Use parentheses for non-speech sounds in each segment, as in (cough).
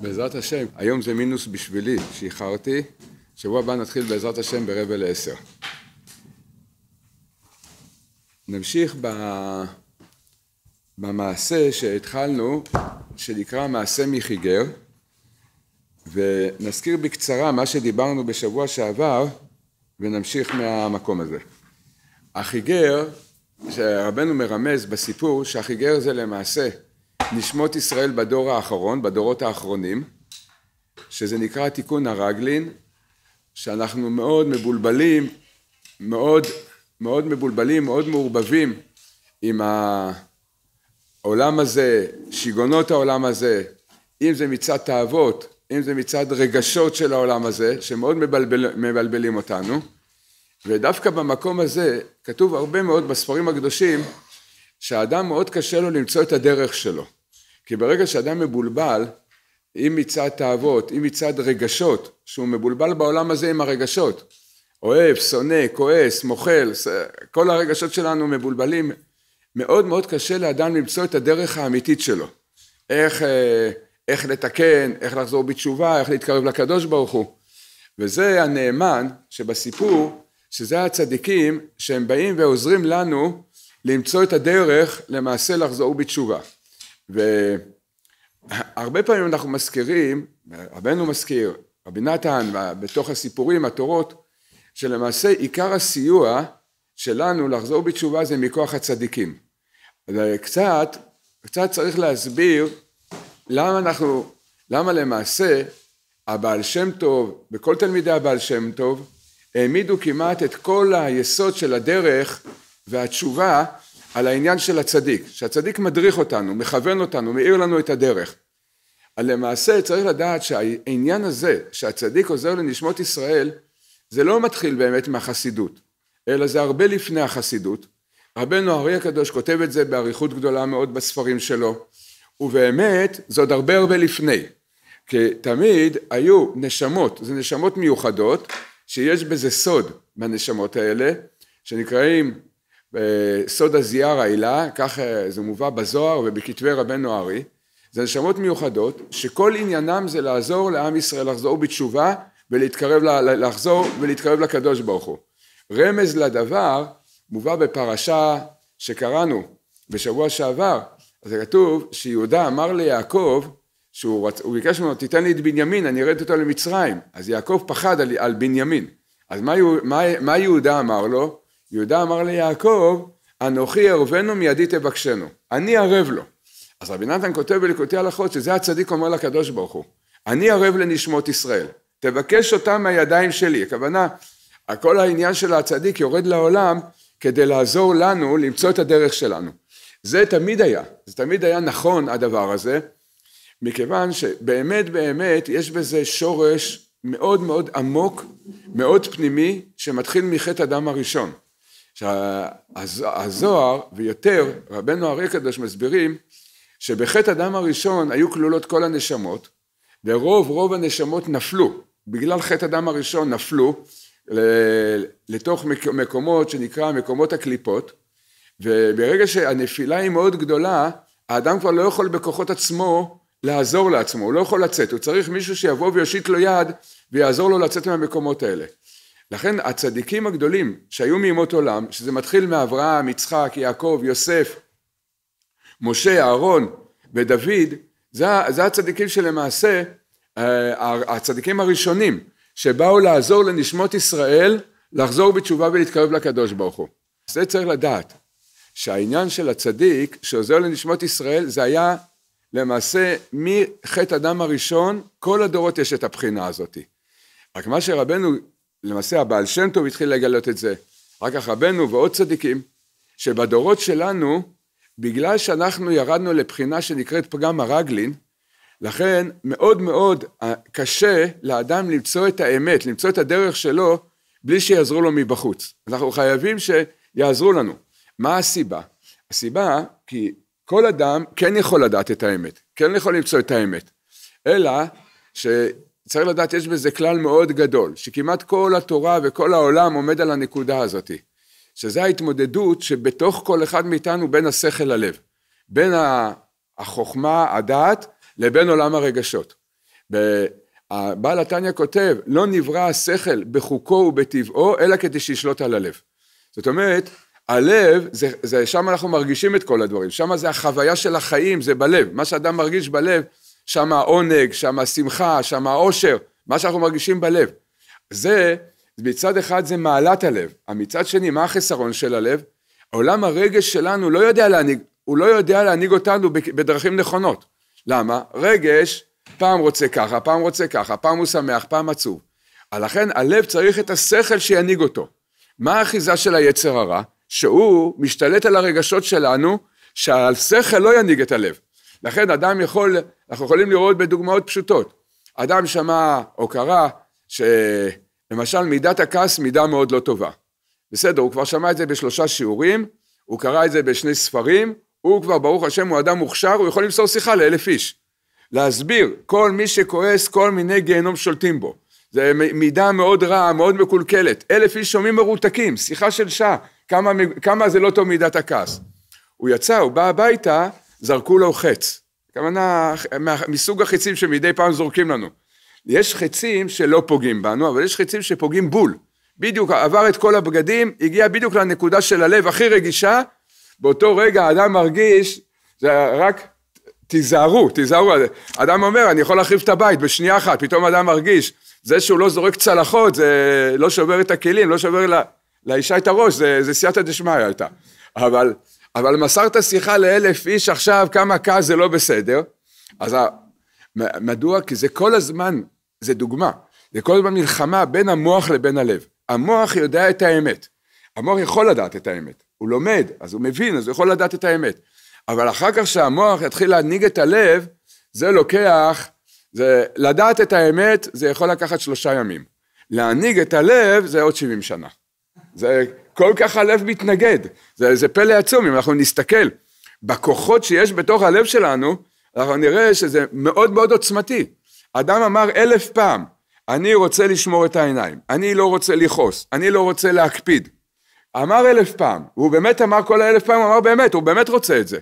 בעזרת השם, היום זה מינוס בשבילי שאיחרתי, שבוע הבא נתחיל בעזרת השם ברבע לעשר. נמשיך ב... במעשה שהתחלנו, שנקרא מעשה מחיגר, ונזכיר בקצרה מה שדיברנו בשבוע שעבר, ונמשיך מהמקום הזה. החיגר, שרבנו מרמז בסיפור, שהחיגר זה למעשה נשמות ישראל בדור האחרון, בדורות האחרונים, שזה נקרא תיקון הרגלין, שאנחנו מאוד מבולבלים, מאוד, מאוד מבולבלים, מאוד מעורבבים עם העולם הזה, שיגונות העולם הזה, אם זה מצד תאוות, אם זה מצד רגשות של העולם הזה, שמאוד מבלבל, מבלבלים אותנו, ודווקא במקום הזה כתוב הרבה מאוד בספרים הקדושים שהאדם מאוד קשה לו למצוא את הדרך שלו. כי ברגע שאדם מבולבל, אם מצד תאוות, אם מצד רגשות, שהוא מבולבל בעולם הזה עם הרגשות, אוהב, שונא, כועס, מוחל, כל הרגשות שלנו מבולבלים, מאוד מאוד קשה לאדם למצוא את הדרך האמיתית שלו. איך, אה, איך לתקן, איך לחזור בתשובה, איך להתקרב לקדוש ברוך הוא. וזה הנאמן שבסיפור, שזה הצדיקים שהם באים ועוזרים לנו למצוא את הדרך למעשה לחזור בתשובה. והרבה פעמים אנחנו מזכירים, רבנו מזכיר, רבי נתן, בתוך הסיפורים, התורות, שלמעשה עיקר הסיוע שלנו לחזור בתשובה זה מכוח הצדיקים. אז קצת, קצת צריך להסביר למה אנחנו, למה למעשה הבעל שם טוב וכל תלמידי הבעל שם טוב העמידו כמעט את כל היסוד של הדרך והתשובה על העניין של הצדיק, שהצדיק מדריך אותנו, מכוון אותנו, מאיר לנו את הדרך. למעשה צריך לדעת שהעניין הזה, שהצדיק עוזר לנשמות ישראל, זה לא מתחיל באמת מהחסידות, אלא זה הרבה לפני החסידות. רבנו הארי הקדוש כותב את זה באריכות גדולה מאוד בספרים שלו, ובאמת זה עוד הרבה הרבה לפני. כי תמיד היו נשמות, זה נשמות מיוחדות, שיש בזה סוד בנשמות האלה, שנקראים סוד הזיעה העילה, כך אה, זה מובא בזוהר ובכתבי רבנו ארי, זה נשמות מיוחדות שכל עניינם זה לעזור לעם ישראל לחזור בתשובה ולהתקרב, לחזור ולהתקרב לקדוש ברוך הוא. רמז לדבר מובא בפרשה שקראנו בשבוע שעבר, זה כתוב שיהודה אמר ליעקב, שהוא רצ... ביקש ממנו תיתן לי את בנימין אני ארד אותו למצרים, אז יעקב פחד על, על בנימין, אז מה, מה, מה יהודה אמר לו? יהודה אמר ליעקב, אנוכי ערבנו מידי תבקשנו, אני ערב לו. אז רבי נתן כותב בליקוטי הלכות שזה הצדיק אומר לקדוש ברוך הוא, אני ערב לנשמות ישראל, תבקש אותם מהידיים שלי, הכוונה, כל העניין של הצדיק יורד לעולם כדי לעזור לנו למצוא את הדרך שלנו. זה תמיד היה, זה תמיד היה נכון הדבר הזה, מכיוון שבאמת באמת יש בזה שורש מאוד מאוד עמוק, מאוד פנימי, שמתחיל מחטא הדם הראשון. שהזוהר, ויותר, רבנו אריה קדוש מסבירים, שבחטא הדם הראשון היו כלולות כל הנשמות, ורוב רוב הנשמות נפלו, בגלל חטא הדם הראשון נפלו לתוך מקומות שנקרא מקומות הקליפות, וברגע שהנפילה היא מאוד גדולה, האדם כבר לא יכול בכוחות עצמו לעזור לעצמו, הוא לא יכול לצאת, הוא צריך מישהו שיבוא ויושיט לו יד ויעזור לו לצאת מהמקומות האלה. לכן הצדיקים הגדולים שהיו מימות עולם, שזה מתחיל מאברהם, יצחק, יעקב, יוסף, משה, אהרון ודוד, זה, זה הצדיקים שלמעשה, אה, הצדיקים הראשונים שבאו לעזור לנשמות ישראל לחזור בתשובה ולהתקרב לקדוש ברוך הוא. זה צריך לדעת, שהעניין של הצדיק שעוזר לנשמות ישראל זה היה למעשה מחטא אדם הראשון, כל הדורות יש את הבחינה הזאתי. רק מה שרבנו למעשה הבעל שם טוב התחיל לגלות את זה, אחר כך רבנו ועוד צדיקים, שבדורות שלנו, בגלל שאנחנו ירדנו לבחינה שנקראת פגם הרגלין, לכן מאוד מאוד אה, קשה לאדם למצוא את האמת, למצוא את הדרך שלו, בלי שיעזרו לו מבחוץ. אנחנו חייבים שיעזרו לנו. מה הסיבה? הסיבה, כי כל אדם כן יכול לדעת את האמת, כן יכול למצוא את האמת, אלא ש... צריך לדעת, יש בזה כלל מאוד גדול, שכמעט כל התורה וכל העולם עומד על הנקודה הזאת, שזה ההתמודדות שבתוך כל אחד מאיתנו בין השכל ללב, בין החוכמה, הדעת, לבין עולם הרגשות. בעל התניא כותב, לא נברא השכל בחוקו ובטבעו, אלא כדי שישלוט על הלב. זאת אומרת, הלב, זה, זה, שם אנחנו מרגישים את כל הדברים, שם זה החוויה של החיים, זה בלב, מה שאדם מרגיש בלב, שם העונג, שם השמחה, שם העושר, מה שאנחנו מרגישים בלב. זה, מצד אחד זה מעלת הלב, מצד שני, מה החסרון של הלב? עולם הרגש שלנו לא יודע להנהיג, הוא לא יודע להנהיג אותנו בדרכים נכונות. למה? רגש, פעם רוצה ככה, פעם רוצה ככה, פעם הוא שמח, פעם עצוב. לכן הלב צריך את השכל שינהיג אותו. מה האחיזה של היצר הרע? שהוא משתלט על הרגשות שלנו, שהשכל לא ינהיג את הלב. לכן אדם יכול אנחנו יכולים לראות בדוגמאות פשוטות. אדם שמע או קרא שלמשל מידת הכעס מידה מאוד לא טובה. בסדר, הוא כבר שמע את זה בשלושה שיעורים, הוא קרא את זה בשני ספרים, הוא כבר, ברוך השם, הוא אדם מוכשר, הוא יכול למסור שיחה לאלף איש. להסביר, כל מי שכועס, כל מיני גיהנום שולטים בו. זה מידה מאוד רעה, מאוד מקולקלת. אלף איש שומעים מרותקים, שיחה של שעה, כמה, כמה זה לא טוב מידת הכעס. הוא יצא, הוא בא הביתה, זרקו לו חץ. הכוונה מסוג החיצים שמדי פעם זורקים לנו. יש חצים שלא פוגעים בנו, אבל יש חצים שפוגעים בול. בדיוק עבר את כל הבגדים, הגיע בדיוק לנקודה של הלב הכי רגישה, באותו רגע האדם מרגיש, זה רק תיזהרו, תיזהרו, אדם אומר, אני יכול להחריב את הבית בשנייה אחת, פתאום אדם מרגיש, זה שהוא לא זורק צלחות, זה לא שובר את הכלים, לא שובר לא, לאישה את הראש, זה, זה סייעתא דשמיא הייתה. אבל אבל מסרת שיחה לאלף איש עכשיו, כמה קל זה לא בסדר. אז מדוע? כי זה כל הזמן, זה דוגמה, זה כל הזמן מלחמה בין המוח לבין הלב. המוח יודע את האמת. המוח יכול לדעת את האמת. הוא לומד, אז הוא מבין, אז הוא יכול לדעת את האמת. אבל אחר כך שהמוח יתחיל להנהיג את הלב, זה לוקח, זה, לדעת את האמת, זה יכול לקחת שלושה ימים. להנהיג את הלב, זה עוד 70 שנה. זה כל כך הלב מתנגד. זה, זה פלא עצום, אם אנחנו נסתכל בכוחות שיש בתוך הלב שלנו, אנחנו נראה שזה מאוד מאוד עוצמתי. אדם אמר אלף פעם, אני רוצה לשמור את העיניים, אני לא רוצה לכעוס, אני לא רוצה להקפיד. אמר אלף פעם, והוא באמת אמר כל האלף פעם, הוא אמר באמת, הוא באמת רוצה את זה.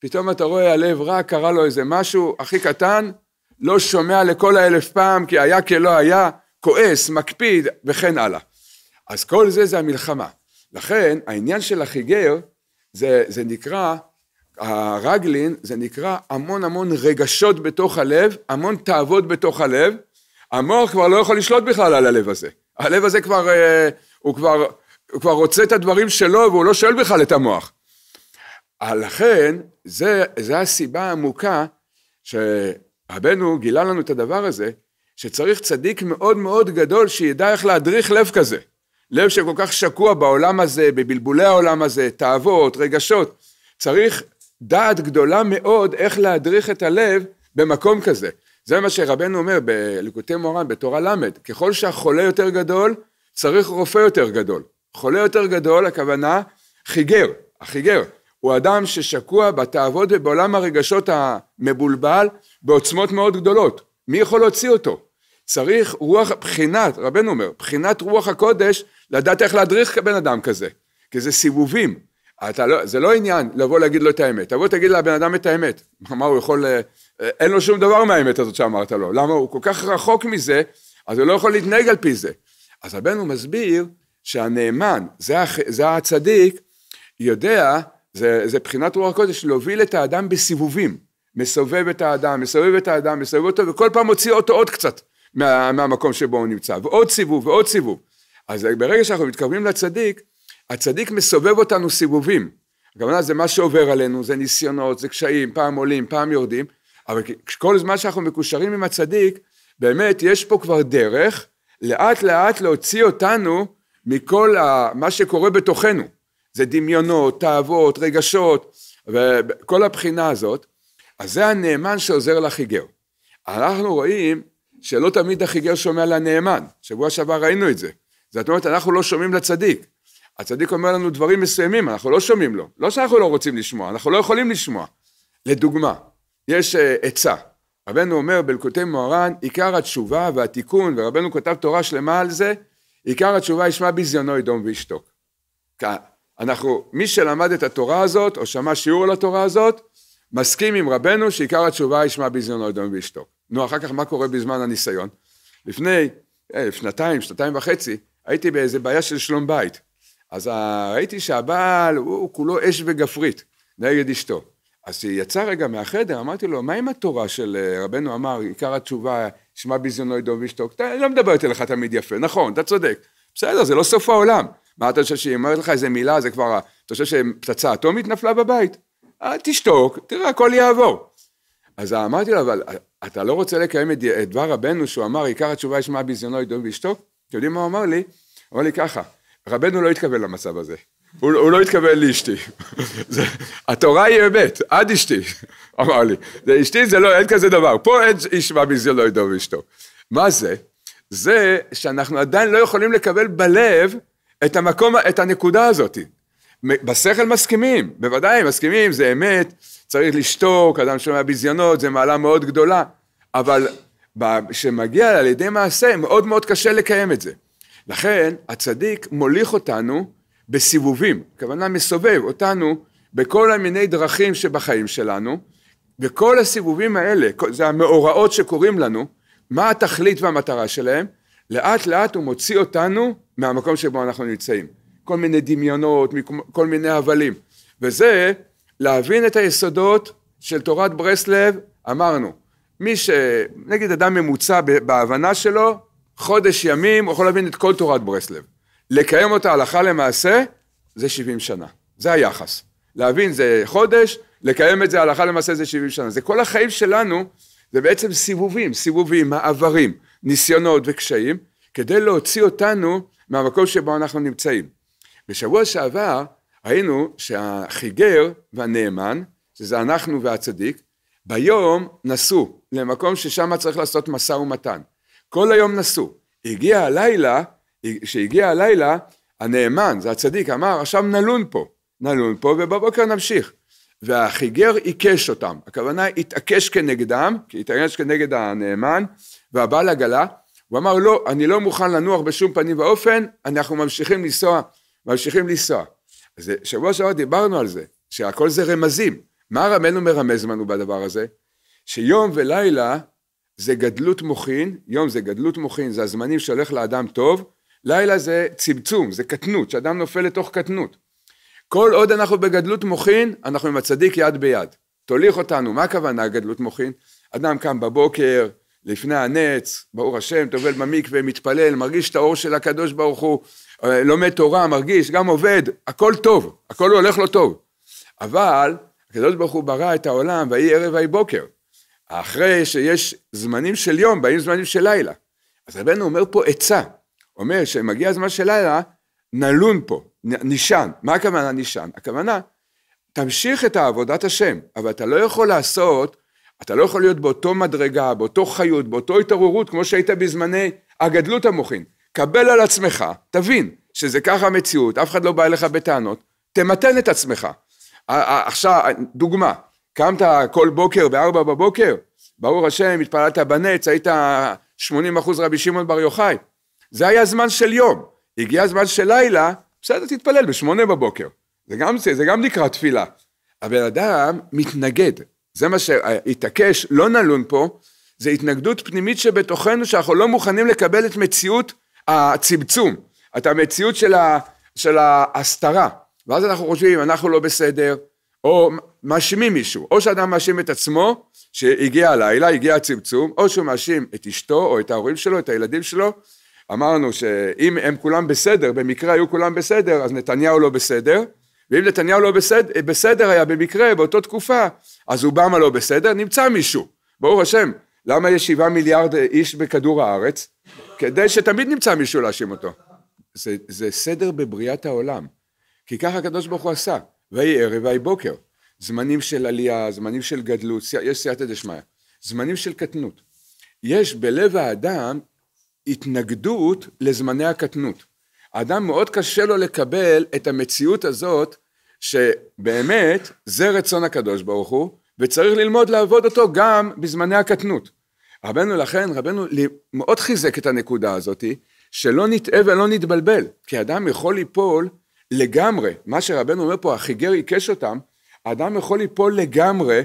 פתאום אתה רואה הלב רע, קרה לו איזה משהו הכי קטן, לא שומע לכל האלף פעם, כי היה כלא היה, כועס, מקפיד וכן הלאה. אז כל זה זה המלחמה. לכן העניין של החיגר זה, זה נקרא, הרגלין זה נקרא המון המון רגשות בתוך הלב, המון תאוות בתוך הלב, המוח כבר לא יכול לשלוט בכלל על הלב הזה. הלב הזה כבר, אה, הוא כבר, הוא כבר רוצה את הדברים שלו והוא לא שואל בכלל את המוח. אה, לכן, זה, זה הסיבה העמוקה שרבנו גילה לנו את הדבר הזה, שצריך צדיק מאוד מאוד גדול שידע איך להדריך לב כזה. לב שכל כך שקוע בעולם הזה, בבלבולי העולם הזה, תאוות, רגשות. צריך דעת גדולה מאוד איך להדריך את הלב במקום כזה. זה מה שרבנו אומר בליקוטי מורן, בתורה ל', ככל שהחולה יותר גדול, צריך רופא יותר גדול. חולה יותר גדול, הכוונה חיגר, החיגר. הוא אדם ששקוע בתאוות ובעולם הרגשות המבולבל בעוצמות מאוד גדולות. מי יכול להוציא אותו? צריך רוח, בחינת, רבנו אומר, בחינת רוח הקודש, לדעת איך להדריך בן אדם כזה, כי זה סיבובים. אתה לא, זה לא עניין לבוא להגיד לו את האמת, תבוא תגיד לבן אדם את האמת. מה הוא יכול, אה, אה, אין לו שום דבר מהאמת הזאת שאמרת לו, למה הוא כל כך רחוק מזה, אז הוא לא יכול להתנהג על פי זה. אז רבנו מסביר שהנאמן, זה, זה הצדיק, יודע, זה, זה בחינת רוח הקודש, להוביל את האדם בסיבובים. מסובב את האדם, מסובב את האדם, מסובב אותו, וכל פעם מוציא אותו עוד קצת. מה, מהמקום שבו הוא נמצא, ועוד סיבוב ועוד סיבוב. אז ברגע שאנחנו מתקרבים לצדיק, הצדיק מסובב אותנו סיבובים. הכוונה זה מה שעובר עלינו, זה ניסיונות, זה קשיים, פעם עולים, פעם יורדים, אבל כל זמן שאנחנו מקושרים עם הצדיק, באמת יש פה כבר דרך לאט לאט להוציא אותנו מכל ה, מה שקורה בתוכנו. זה דמיונות, תאוות, רגשות, וכל הבחינה הזאת. אז זה הנאמן שעוזר לחיגר. אנחנו רואים שלא תמיד החיגר שומע לנאמן, שבוע שעבר ראינו את זה. זאת אומרת, אנחנו לא שומעים לצדיק. הצדיק אומר לנו דברים מסוימים, אנחנו לא שומעים לו. לא שאנחנו לא רוצים לשמוע, אנחנו לא יכולים לשמוע. לדוגמה, יש uh, עצה. רבנו אומר בלקוטי מוהר"ן, עיקר התשובה והתיקון, ורבנו כותב תורה שלמה על זה, עיקר התשובה ישמע ביזיונו ידום וישתוק. אנחנו, מי שלמד את התורה הזאת, או שמע שיעור על התורה הזאת, מסכים עם רבנו שעיקר התשובה ישמע ביזיונו ידום וישתוק. נו, אחר כך מה קורה בזמן הניסיון? לפני אה, שנתיים, שנתיים וחצי, הייתי באיזה בעיה של שלום בית. אז אה, ראיתי שהבעל הוא, כולו אש וגפרית נגד אשתו. אז היא יצאה רגע מהחדר, אמרתי לו, מה עם התורה של אה, רבנו אמר, עיקר התשובה, שמע ביזיונו ידו ואשתוק? אתה לא מדברת אליך תמיד יפה, נכון, אתה צודק. בסדר, זה לא סוף העולם. מה אתה חושב שהיא אומרת לך איזה מילה, זה כבר, אתה חושב שפצצה אטומית נפלה בבית? תשתוק, תראה, הכל יעבור. אז אמרתי לו, אבל אתה לא רוצה לקיים את, דבר רבנו שהוא אמר, עיקר התשובה ישמע ביזיונו ידעו ואשתו? אתם יודעים מה הוא אמר לי? הוא אמר לי ככה, רבנו לא התכוון למצב הזה. הוא, הוא לא התכוון לאשתי. (laughs) זה, התורה היא אמת, עד אשתי, (laughs) אמר לי. זה, אשתי זה לא, אין כזה דבר. פה אין איש מהביזיון לא ידעו ואשתו. מה זה? זה שאנחנו עדיין לא יכולים לקבל בלב את המקום, את הנקודה הזאת. בשכל מסכימים, בוודאי מסכימים, זה אמת, צריך לשתוק, אדם שומע ביזיונות, זה מעלה מאוד גדולה, אבל כשמגיע על ידי מעשה, מאוד מאוד קשה לקיים את זה. לכן הצדיק מוליך אותנו בסיבובים, הכוונה מסובב אותנו בכל המיני דרכים שבחיים שלנו, וכל הסיבובים האלה, זה המאורעות שקורים לנו, מה התכלית והמטרה שלהם, לאט לאט הוא מוציא אותנו מהמקום שבו אנחנו נמצאים. כל מיני דמיונות, כל מיני הבלים. וזה להבין את היסודות של תורת ברסלב, אמרנו, מי ש... נגיד אדם ממוצע בהבנה שלו, חודש ימים הוא יכול להבין את כל תורת ברסלב. לקיים אותה הלכה למעשה, זה 70 שנה. זה היחס. להבין זה חודש, לקיים את זה הלכה למעשה זה 70 שנה. זה כל החיים שלנו, זה בעצם סיבובים, סיבובים, מעברים, ניסיונות וקשיים, כדי להוציא אותנו מהמקום שבו אנחנו נמצאים. בשבוע שעבר ראינו שהחיגר והנאמן, שזה אנחנו והצדיק, ביום נסעו למקום ששם צריך לעשות משא ומתן. כל היום נסעו. הגיע הלילה, כשהגיע הלילה, הנאמן, זה הצדיק, אמר עכשיו נלון פה, נלון פה ובבוקר נמשיך. והחיגר עיקש אותם, הכוונה התעקש כנגדם, כי התעקש כנגד הנאמן והבעל עגלה, הוא אמר לא, אני לא מוכן לנוח בשום פנים ואופן, אנחנו ממשיכים לנסוע ממשיכים לנסוע. אז שבוע שעבר דיברנו על זה, שהכל זה רמזים. מה רמנו מרמז לנו בדבר הזה? שיום ולילה זה גדלות מוחין, יום זה גדלות מוחין, זה הזמנים שהולך לאדם טוב, לילה זה צמצום, זה קטנות, שאדם נופל לתוך קטנות. כל עוד אנחנו בגדלות מוחין, אנחנו עם הצדיק יד ביד. תוליך אותנו, מה הכוונה גדלות מוחין? אדם קם בבוקר, לפני הנץ, ברור השם, טובל במקווה, מתפלל, מרגיש את האור של הקדוש ברוך הוא, אה, לומד תורה, מרגיש, גם עובד, הכל טוב, הכל הולך לו טוב. אבל הקדוש ברוך הוא ברא את העולם, ויהי ערב ויהי בוקר. אחרי שיש זמנים של יום, באים זמנים של לילה. אז רבנו אומר פה עצה, אומר שמגיע הזמן של לילה, נלון פה, נשען. מה הכוונה נשען? הכוונה, תמשיך את עבודת השם, אבל אתה לא יכול לעשות, אתה לא יכול להיות באותו מדרגה, באותו חיות, באותו התעוררות, כמו שהיית בזמני הגדלות המוחין. קבל על עצמך, תבין שזה ככה המציאות, אף אחד לא בא אליך בטענות, תמתן את עצמך. עכשיו, דוגמה, קמת כל בוקר בארבע בבוקר, ברור השם, התפללת בנץ, היית 80 אחוז רבי שמעון בר יוחאי. זה היה זמן של יום, הגיע זמן של לילה, בסדר, תתפלל בשמונה בבוקר. זה גם, זה, זה גם נקרא תפילה. הבן אדם מתנגד, זה מה שהתעקש, לא נלון פה, זה התנגדות פנימית שבתוכנו שאנחנו לא מוכנים לקבל את מציאות הצמצום, את המציאות של, ה, של ההסתרה. ואז אנחנו חושבים, אנחנו לא בסדר, או מאשימים מישהו, או שאדם מאשים את עצמו, שהגיע הלילה, הגיע הצמצום, או שהוא מאשים את אשתו, או את ההורים שלו, את הילדים שלו. אמרנו שאם הם כולם בסדר, במקרה היו כולם בסדר, אז נתניהו לא בסדר, ואם נתניהו לא בסדר, בסדר היה במקרה, באותה תקופה, אז אובמה לא בסדר, נמצא מישהו. ברור השם, למה יש שבעה מיליארד איש בכדור הארץ? כדי שתמיד נמצא מישהו להאשים אותו. זה, זה סדר בבריאת העולם. כי ככה הקדוש ברוך הוא עשה, ויהי ערב ויהי בוקר. זמנים של עלייה, זמנים של גדלות, יש סייעתא דשמיא. זמנים של קטנות. יש בלב האדם התנגדות לזמני הקטנות. האדם מאוד קשה לו לקבל את המציאות הזאת שבאמת זה רצון הקדוש ברוך הוא וצריך ללמוד לעבוד אותו גם בזמני הקטנות. רבנו לכן, רבנו מאוד חיזק את הנקודה הזאת, שלא נטעה ולא נתבלבל, כי אדם יכול ליפול לגמרי, מה שרבנו אומר פה, החיגר עיקש אותם, אדם יכול ליפול לגמרי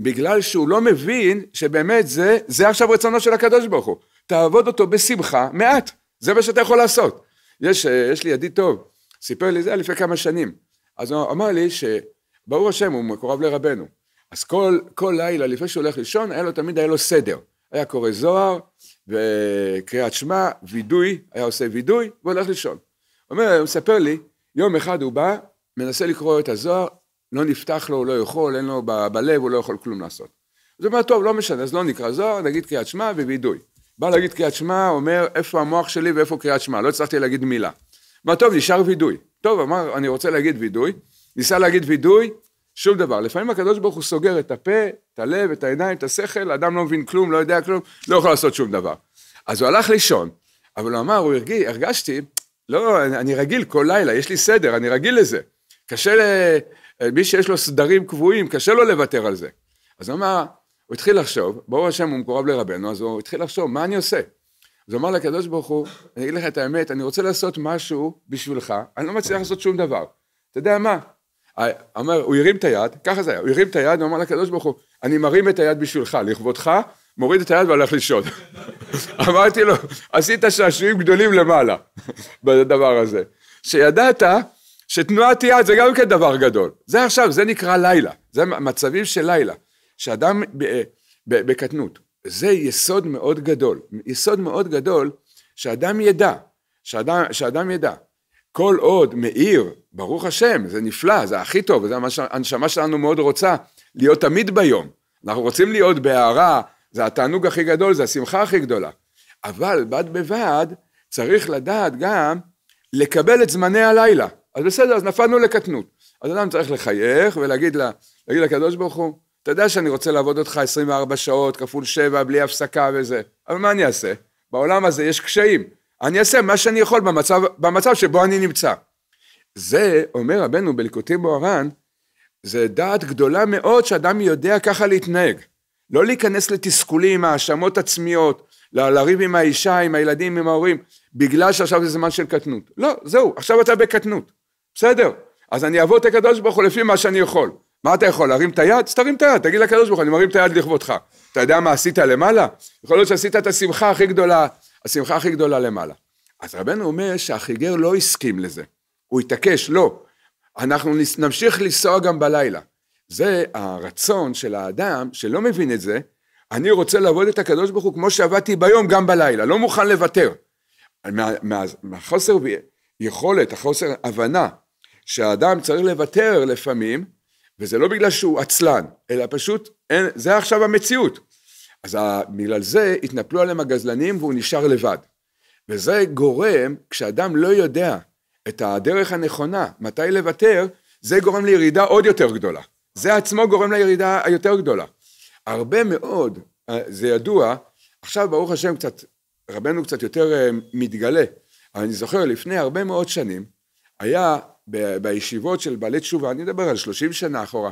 בגלל שהוא לא מבין שבאמת זה, זה עכשיו רצונו של הקדוש ברוך הוא. תעבוד אותו בשמחה מעט, זה מה שאתה יכול לעשות. יש, יש לי ידיד טוב, סיפר לי זה לפני כמה שנים, אז הוא אמר לי שברור השם הוא מקורב לרבנו, אז כל, כל לילה לפני שהוא הולך לישון, היה לו תמיד, היה לו סדר. היה קורא זוהר, וקריאת שמע, וידוי, היה עושה וידוי, והולך לישון. אומר, הוא מספר לי, יום אחד הוא בא, מנסה לקרוא את הזוהר, לא נפתח לו, הוא לא יכול, אין לו ב- בלב, הוא לא יכול כלום לעשות. אז הוא אומר, טוב, לא משנה, אז לא נקרא זוהר, נגיד קריאת שמע ווידוי. בא להגיד קריאת שמע, אומר, איפה המוח שלי ואיפה קריאת שמע, לא הצלחתי להגיד מילה. אמר, טוב, נשאר וידוי. טוב, אמר, אני רוצה להגיד וידוי, ניסה להגיד וידוי, שום דבר. לפעמים הקדוש ברוך הוא סוגר את הפה, את הלב, את העיניים, את השכל, אדם לא מבין כלום, לא יודע כלום, לא יכול לעשות שום דבר. אז הוא הלך לישון, אבל הוא אמר, הוא הרגיש, הרגשתי, לא, אני אני רגיל כל לילה, יש לי סדר, אני רגיל לזה. קשה ל... מי שיש לו סדרים קבועים, קשה לו לוותר על זה. אז הוא אמר, הוא התחיל לחשוב, ברור השם הוא מקורב לרבנו, אז הוא התחיל לחשוב, מה אני עושה? אז הוא אמר לקדוש ברוך הוא, אני אגיד לך את האמת, אני רוצה לעשות משהו בשבילך, אני לא מצליח לעשות שום דבר. אתה יודע מה, אמר, הוא הרים את היד, ככה זה היה, הוא הרים את היד הוא אמר לקדוש ברוך הוא, אני מרים את היד בשבילך, לכבודך, מוריד את היד והלך לישון. (laughs) אמרתי לו, עשית שעשועים גדולים למעלה, (laughs) בדבר הזה. שידעת שתנועת יד זה גם כן דבר גדול. זה עכשיו, זה נקרא לילה. זה מצבים של לילה. שאדם אה, בקטנות. זה יסוד מאוד גדול. יסוד מאוד גדול שאדם ידע, שאדם, שאדם ידע כל עוד מאיר, ברוך השם, זה נפלא, זה הכי טוב, זה מה שהנשמה שלנו מאוד רוצה, להיות תמיד ביום. אנחנו רוצים להיות בהערה, זה התענוג הכי גדול, זה השמחה הכי גדולה. אבל בד בבד, צריך לדעת גם לקבל את זמני הלילה. אז בסדר, אז נפלנו לקטנות. אז אדם צריך לחייך ולהגיד לה, להגיד לקדוש ברוך הוא, אתה יודע שאני רוצה לעבוד אותך 24 שעות, כפול 7, בלי הפסקה וזה, אבל מה אני אעשה? בעולם הזה יש קשיים. אני אעשה מה שאני יכול במצב, במצב שבו אני נמצא. זה, אומר רבנו בליקוטי בוהר"ן, זה דעת גדולה מאוד שאדם יודע ככה להתנהג. לא להיכנס לתסכולים, האשמות עצמיות, לריב עם האישה, עם הילדים, עם ההורים, בגלל שעכשיו זה זמן של קטנות. לא, זהו, עכשיו אתה בקטנות. בסדר, אז אני אעבור את הקדוש ברוך הוא לפי מה שאני יכול. מה אתה יכול, להרים את היד? אז תרים את היד, תגיד לקדוש ברוך הוא, אני מרים את היד לכבודך. אתה יודע מה עשית למעלה? יכול להיות שעשית את השמחה הכי גדולה, השמחה הכי גדולה למעלה. אז רבנו אומר שהחיגר לא הסכים לזה, הוא התעקש, לא, אנחנו נמשיך לנסוע גם בלילה. זה הרצון של האדם שלא מבין את זה, אני רוצה לעבוד את הקדוש ברוך הוא כמו שעבדתי ביום גם בלילה, לא מוכן לוותר. מהחוסר מה, מה, יכולת, החוסר הבנה שהאדם צריך לוותר לפעמים, וזה לא בגלל שהוא עצלן, אלא פשוט, אין, זה עכשיו המציאות. אז בגלל זה התנפלו עליהם הגזלנים והוא נשאר לבד. וזה גורם, כשאדם לא יודע את הדרך הנכונה, מתי לוותר, זה גורם לירידה עוד יותר גדולה. זה עצמו גורם לירידה היותר גדולה. הרבה מאוד, זה ידוע, עכשיו ברוך השם קצת, רבנו קצת יותר אה, מתגלה, אבל אני זוכר לפני הרבה מאוד שנים, היה בישיבות של בעלי תשובה, אני מדבר על שלושים שנה אחורה,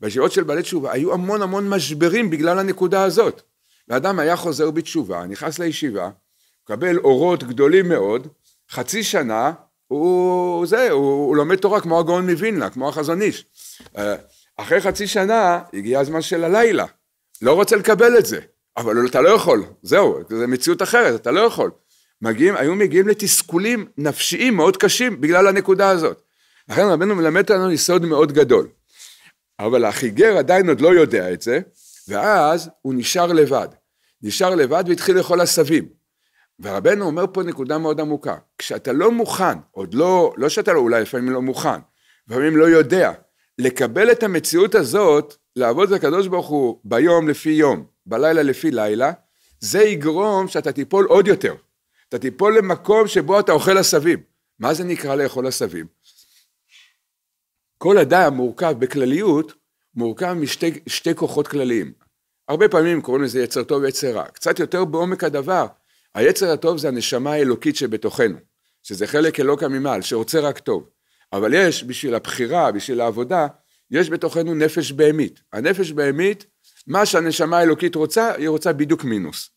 בישיבות של בעלי תשובה היו המון המון משברים בגלל הנקודה הזאת. ואדם היה חוזר בתשובה, נכנס לישיבה, מקבל אורות גדולים מאוד, חצי שנה הוא זה, הוא, הוא לומד תורה כמו הגאון מווילנה, כמו החזון איש. אה, אחרי חצי שנה הגיע הזמן של הלילה, לא רוצה לקבל את זה, אבל אתה לא יכול, זהו, זו מציאות אחרת, אתה לא יכול. מגיעים, היו מגיעים לתסכולים נפשיים מאוד קשים בגלל הנקודה הזאת. לכן רבנו מלמד אותנו יסוד מאוד גדול. אבל החיגר עדיין עוד לא יודע את זה, ואז הוא נשאר לבד. נשאר לבד והתחיל לאכול עשבים. ורבנו אומר פה נקודה מאוד עמוקה, כשאתה לא מוכן, עוד לא, לא שאתה לא, אולי לפעמים לא מוכן, לפעמים לא יודע, לקבל את המציאות הזאת, לעבוד לקדוש ברוך הוא ביום לפי יום, בלילה לפי לילה, זה יגרום שאתה תיפול עוד יותר. אתה תיפול למקום שבו אתה אוכל עשבים. מה זה נקרא לאכול עשבים? כל אדם מורכב בכלליות, מורכב משתי כוחות כלליים. הרבה פעמים קוראים לזה יצר טוב ויצר רע. קצת יותר בעומק הדבר, היצר הטוב זה הנשמה האלוקית שבתוכנו, שזה חלק אלוק ממעל, שרוצה רק טוב. אבל יש, בשביל הבחירה, בשביל העבודה, יש בתוכנו נפש בהמית. הנפש בהמית, מה שהנשמה האלוקית רוצה, היא רוצה בדיוק מינוס.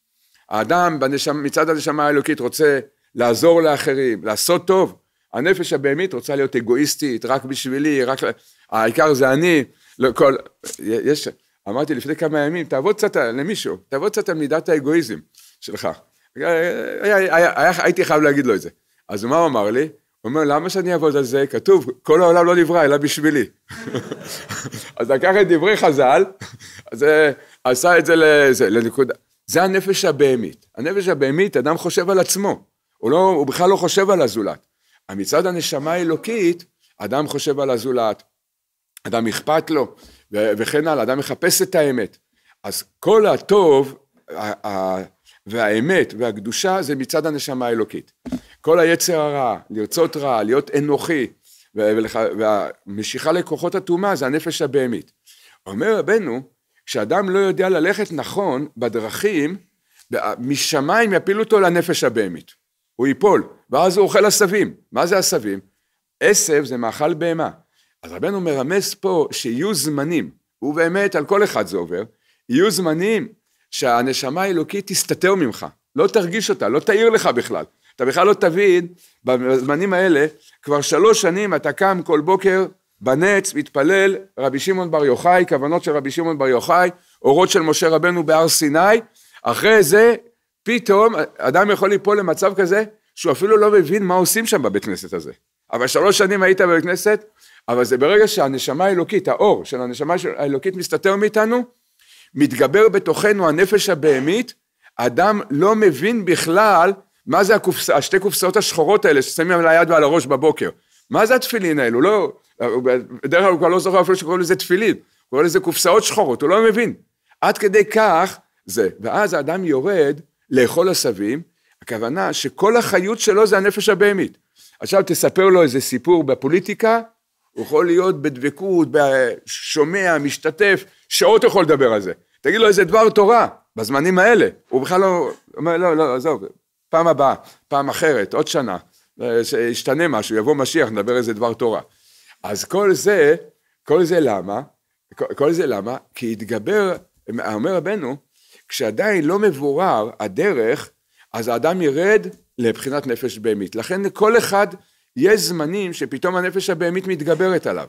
האדם בנשמה, מצד הנשמה האלוקית רוצה לעזור לאחרים, לעשות טוב. הנפש הבהמית רוצה להיות אגואיסטית, רק בשבילי, רק... העיקר זה אני, לא, כל... יש... אמרתי לפני כמה ימים, תעבוד קצת למישהו, תעבוד קצת על מידת האגואיזם שלך. היה, היה, היה, הייתי חייב להגיד לו את זה. אז מה הוא אמר לי? הוא אומר, למה שאני אעבוד על זה? כתוב, כל העולם לא נברא, אלא בשבילי. (laughs) אז לקח את דברי חז"ל, אז אה, עשה את זה לזה, לנקודה. זה הנפש הבהמית. הנפש הבהמית, אדם חושב על עצמו. הוא, לא, הוא בכלל לא חושב על הזולת. מצד הנשמה האלוקית, אדם חושב על הזולת, אדם אכפת לו, וכן הלאה, אדם מחפש את האמת. אז כל הטוב והאמת והקדושה זה מצד הנשמה האלוקית. כל היצר הרע, לרצות רע, להיות אנוכי, והמשיכה לכוחות הטומאה זה הנפש הבהמית. אומר רבנו, כשאדם לא יודע ללכת נכון בדרכים, משמיים יפילו אותו לנפש הבהמית. הוא ייפול, ואז הוא אוכל עשבים. מה זה עשבים? עשב זה מאכל בהמה. אז רבנו מרמז פה שיהיו זמנים, ובאמת על כל אחד זה עובר, יהיו זמנים שהנשמה האלוקית תסתתר ממך, לא תרגיש אותה, לא תעיר לך בכלל. אתה בכלל לא תבין, בזמנים האלה, כבר שלוש שנים אתה קם כל בוקר בנץ, מתפלל, רבי שמעון בר יוחאי, כוונות של רבי שמעון בר יוחאי, אורות של משה רבנו בהר סיני, אחרי זה פתאום אדם יכול ליפול למצב כזה שהוא אפילו לא מבין מה עושים שם בבית כנסת הזה. אבל שלוש שנים היית בבית כנסת, אבל זה ברגע שהנשמה האלוקית, האור של הנשמה האלוקית מסתתר מאיתנו, מתגבר בתוכנו הנפש הבהמית, אדם לא מבין בכלל מה זה הקופס, השתי קופסאות השחורות האלה ששמים על היד ועל הראש בבוקר. מה זה התפילין האלו? לא, בדרך כלל הוא כבר לא זוכר אפילו שקוראים לזה תפילין, קוראים לזה קופסאות שחורות, הוא לא מבין. עד כדי כך זה. ואז האדם יורד לאכול עשבים, הכוונה שכל החיות שלו זה הנפש הבהמית. עכשיו תספר לו איזה סיפור בפוליטיקה, הוא יכול להיות בדבקות, שומע, משתתף, שעות יכול לדבר על זה. תגיד לו איזה דבר תורה, בזמנים האלה. הוא בכלל לא, אומר, לא, לא, עזוב, פעם הבאה, פעם אחרת, עוד שנה, שישתנה משהו, יבוא משיח, נדבר איזה דבר תורה. אז כל זה, כל זה למה? כל, כל זה למה? כי התגבר, אומר רבנו, כשעדיין לא מבורר הדרך, אז האדם ירד לבחינת נפש בהמית. לכן כל אחד יש זמנים שפתאום הנפש הבהמית מתגברת עליו.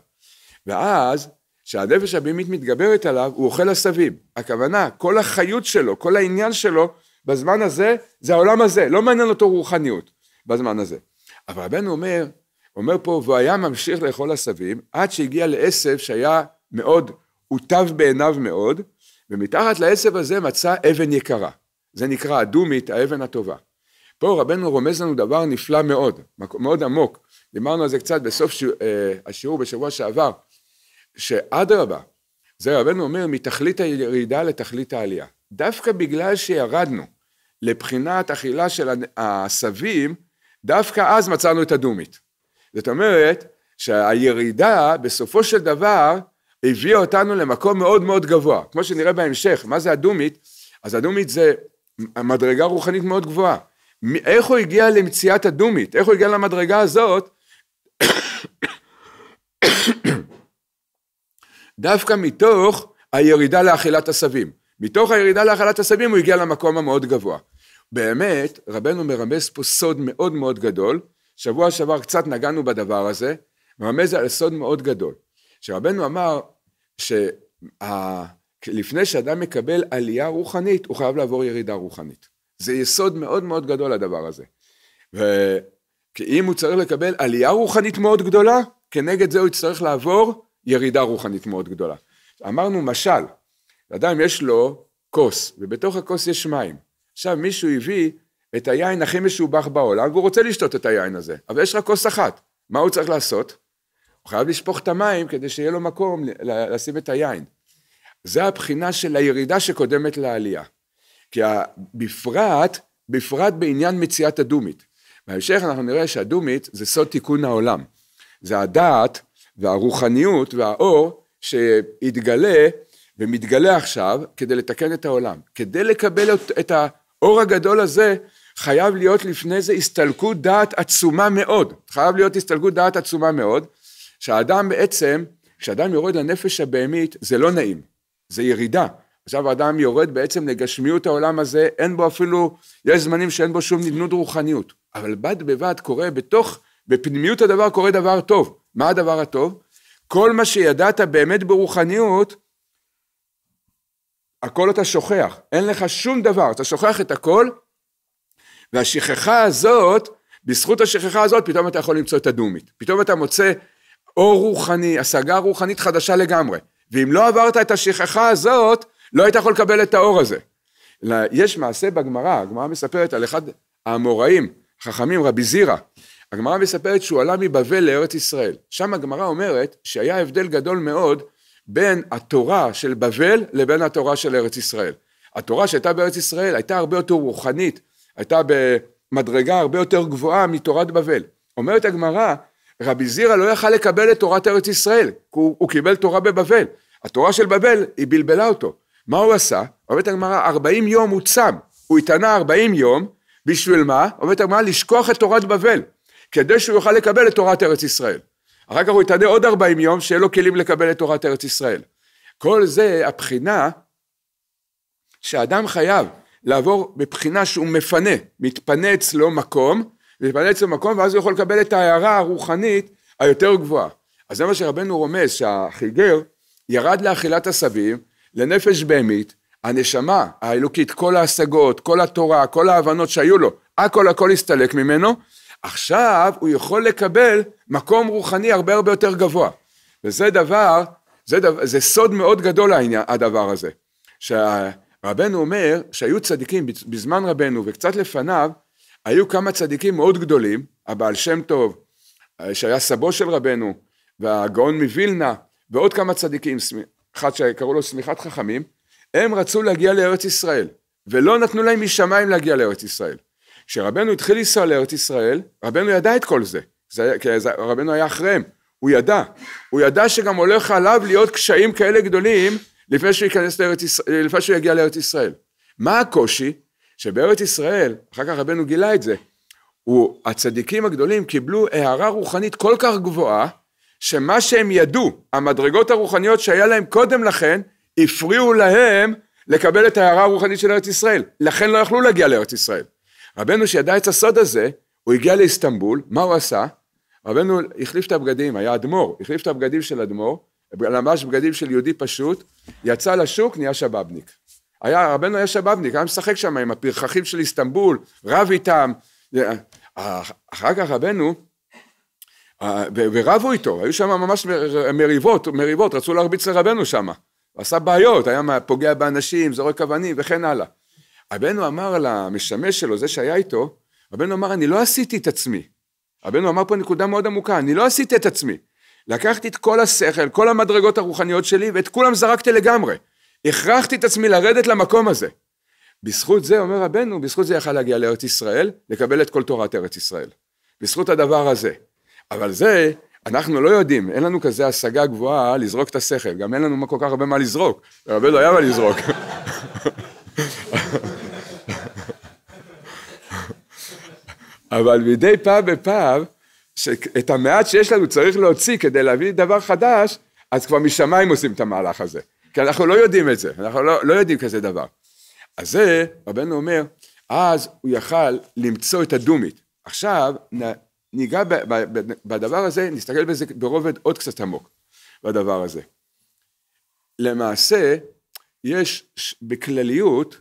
ואז, כשהנפש הבהמית מתגברת עליו, הוא אוכל עשבים. הכוונה, כל החיות שלו, כל העניין שלו, בזמן הזה, זה העולם הזה, לא מעניין אותו רוחניות בזמן הזה. אבל רבנו אומר, אומר פה, והוא היה ממשיך לאכול עשבים, עד שהגיע לעשב שהיה מאוד, הוטב בעיניו מאוד, ומתחת לעשב הזה מצא אבן יקרה. זה נקרא הדומית, האבן הטובה. פה רבנו רומז לנו דבר נפלא מאוד, מאוד עמוק. דיברנו על זה קצת בסוף ש... אה, השיעור בשבוע שעבר, שאדרבה, זה רבנו אומר, מתכלית הירידה לתכלית העלייה. דווקא בגלל שירדנו לבחינת אכילה של העשבים, דווקא אז מצאנו את הדומית. זאת אומרת, שהירידה בסופו של דבר הביאה אותנו למקום מאוד מאוד גבוה. כמו שנראה בהמשך, מה זה הדומית? אז הדומית זה מדרגה רוחנית מאוד גבוהה. איך הוא הגיע למציאת הדומית? איך הוא הגיע למדרגה הזאת? דווקא מתוך הירידה לאכילת עשבים. מתוך הירידה לאכילת עשבים הוא הגיע למקום המאוד גבוה. באמת, רבנו מרמז פה סוד מאוד מאוד גדול, שבוע שעבר קצת נגענו בדבר הזה, מרמז על סוד מאוד גדול. שרבנו אמר שלפני שה... שאדם מקבל עלייה רוחנית, הוא חייב לעבור ירידה רוחנית. זה יסוד מאוד מאוד גדול הדבר הזה. כי אם הוא צריך לקבל עלייה רוחנית מאוד גדולה, כנגד זה הוא יצטרך לעבור ירידה רוחנית מאוד גדולה. אמרנו משל, אדם יש לו כוס, ובתוך הכוס יש מים. עכשיו מישהו הביא את היין הכי משובח בעולם, והוא רוצה לשתות את היין הזה, אבל יש לך כוס אחת, מה הוא צריך לעשות? הוא חייב לשפוך את המים כדי שיהיה לו מקום לשים את היין. זה הבחינה של הירידה שקודמת לעלייה. כי בפרט, בפרט בעניין מציאת הדומית. בהמשך אנחנו נראה שהדומית זה סוד תיקון העולם. זה הדעת והרוחניות והאור שהתגלה ומתגלה עכשיו כדי לתקן את העולם. כדי לקבל את האור הגדול הזה, חייב להיות לפני זה הסתלקות דעת עצומה מאוד. חייב להיות הסתלקות דעת עצומה מאוד, שהאדם בעצם, כשאדם יורד לנפש הבהמית, זה לא נעים, זה ירידה. עכשיו האדם יורד בעצם לגשמיות העולם הזה, אין בו אפילו, יש זמנים שאין בו שום נדנוד רוחניות. אבל בד בבד קורה בתוך, בפנימיות הדבר קורה דבר טוב. מה הדבר הטוב? כל מה שידעת באמת ברוחניות, הכל אתה שוכח, אין לך שום דבר, אתה שוכח את הכל, והשכחה הזאת, בזכות השכחה הזאת, פתאום אתה יכול למצוא את הדומית. פתאום אתה מוצא אור רוחני, השגה רוחנית חדשה לגמרי. ואם לא עברת את השכחה הזאת, לא היית יכול לקבל את האור הזה. יש מעשה בגמרא, הגמרא מספרת על אחד האמוראים, חכמים, רבי זירא. הגמרא מספרת שהוא עלה מבבל לארץ ישראל. שם הגמרא אומרת שהיה הבדל גדול מאוד בין התורה של בבל לבין התורה של ארץ ישראל. התורה שהייתה בארץ ישראל הייתה הרבה יותר רוחנית, הייתה במדרגה הרבה יותר גבוהה מתורת בבל. אומרת הגמרא, רבי זירא לא יכל לקבל את תורת ארץ ישראל, כי הוא, הוא קיבל תורה בבבל. התורה של בבל, היא בלבלה אותו. מה הוא עשה? אומרת הגמרא, 40 יום הוא צם, הוא התענה 40 יום, בשביל מה? אומרת הגמרא, לשכוח את תורת בבל, כדי שהוא יוכל לקבל את תורת ארץ ישראל. אחר כך הוא התענה עוד 40 יום, שיהיה לו כלים לקבל את תורת ארץ ישראל. כל זה הבחינה שאדם חייב לעבור מבחינה שהוא מפנה, מתפנה אצלו מקום, מתפנה אצלו מקום ואז הוא יכול לקבל את ההערה הרוחנית היותר גבוהה. אז זה מה שרבנו רומז, שהחיגר ירד לאכילת עשבים לנפש בהמית, הנשמה האלוקית, כל ההשגות, כל התורה, כל ההבנות שהיו לו, הכל הכל הסתלק ממנו, עכשיו הוא יכול לקבל מקום רוחני הרבה הרבה יותר גבוה. וזה דבר, זה, דבר, זה סוד מאוד גדול העניין, הדבר הזה. שרבנו אומר שהיו צדיקים בזמן רבנו וקצת לפניו, היו כמה צדיקים מאוד גדולים, הבעל שם טוב, אה, שהיה סבו של רבנו, והגאון מווילנה, ועוד כמה צדיקים, אחד שקראו לו שמיכת חכמים, הם רצו להגיע לארץ ישראל, ולא נתנו להם משמיים להגיע לארץ ישראל. כשרבנו התחיל לנסוע לארץ ישראל, רבנו ידע את כל זה, זה כי זה, רבנו היה אחריהם, הוא ידע, הוא ידע שגם הולך עליו להיות קשיים כאלה גדולים לפני שהוא, ייכנס לארץ, לפני שהוא יגיע לארץ ישראל. מה הקושי? שבארץ ישראל, אחר כך רבנו גילה את זה, הוא, הצדיקים הגדולים קיבלו הערה רוחנית כל כך גבוהה, שמה שהם ידעו, המדרגות הרוחניות שהיה להם קודם לכן, הפריעו להם לקבל את ההערה הרוחנית של ארץ ישראל, לכן לא יכלו להגיע לארץ ישראל. רבנו שידע את הסוד הזה, הוא הגיע לאיסטנבול, מה הוא עשה? רבנו החליף את הבגדים, היה אדמו"ר, החליף את הבגדים של אדמו"ר, למש בגדים של יהודי פשוט, יצא לשוק, נהיה שבאבניק. היה, רבנו היה שבאבניק, היה משחק שם עם הפרחחים של איסטנבול, רב איתם. אה, אחר כך רבנו אה, ורבו איתו, היו שם ממש מריבות, מריבות, רצו להרביץ לרבנו שם. עשה בעיות, היה פוגע באנשים, זורק אבנים וכן הלאה. רבנו אמר למשמש שלו, זה שהיה איתו, רבנו אמר, אני לא עשיתי את עצמי. רבנו אמר פה נקודה מאוד עמוקה, אני לא עשיתי את עצמי. לקחתי את כל השכל, כל המדרגות הרוחניות שלי, ואת כולם זרקתי לגמרי. הכרחתי את עצמי לרדת למקום הזה. בזכות זה, אומר רבנו, בזכות זה יכל להגיע לארץ ישראל, לקבל את כל תורת ארץ ישראל. בזכות הדבר הזה. אבל זה, אנחנו לא יודעים, אין לנו כזה השגה גבוהה לזרוק את השכל, גם אין לנו כל כך הרבה מה לזרוק, הרבה לא היה מה לזרוק. אבל מדי פעם בפעם, שאת המעט שיש לנו צריך להוציא כדי להביא דבר חדש, אז כבר משמיים עושים את המהלך הזה. כי אנחנו לא יודעים את זה, אנחנו לא, לא יודעים כזה דבר. אז זה, רבנו אומר, אז הוא יכל למצוא את הדומית. עכשיו ניגע בדבר הזה, נסתכל בזה ברובד עוד קצת עמוק, בדבר הזה. למעשה, יש בכלליות,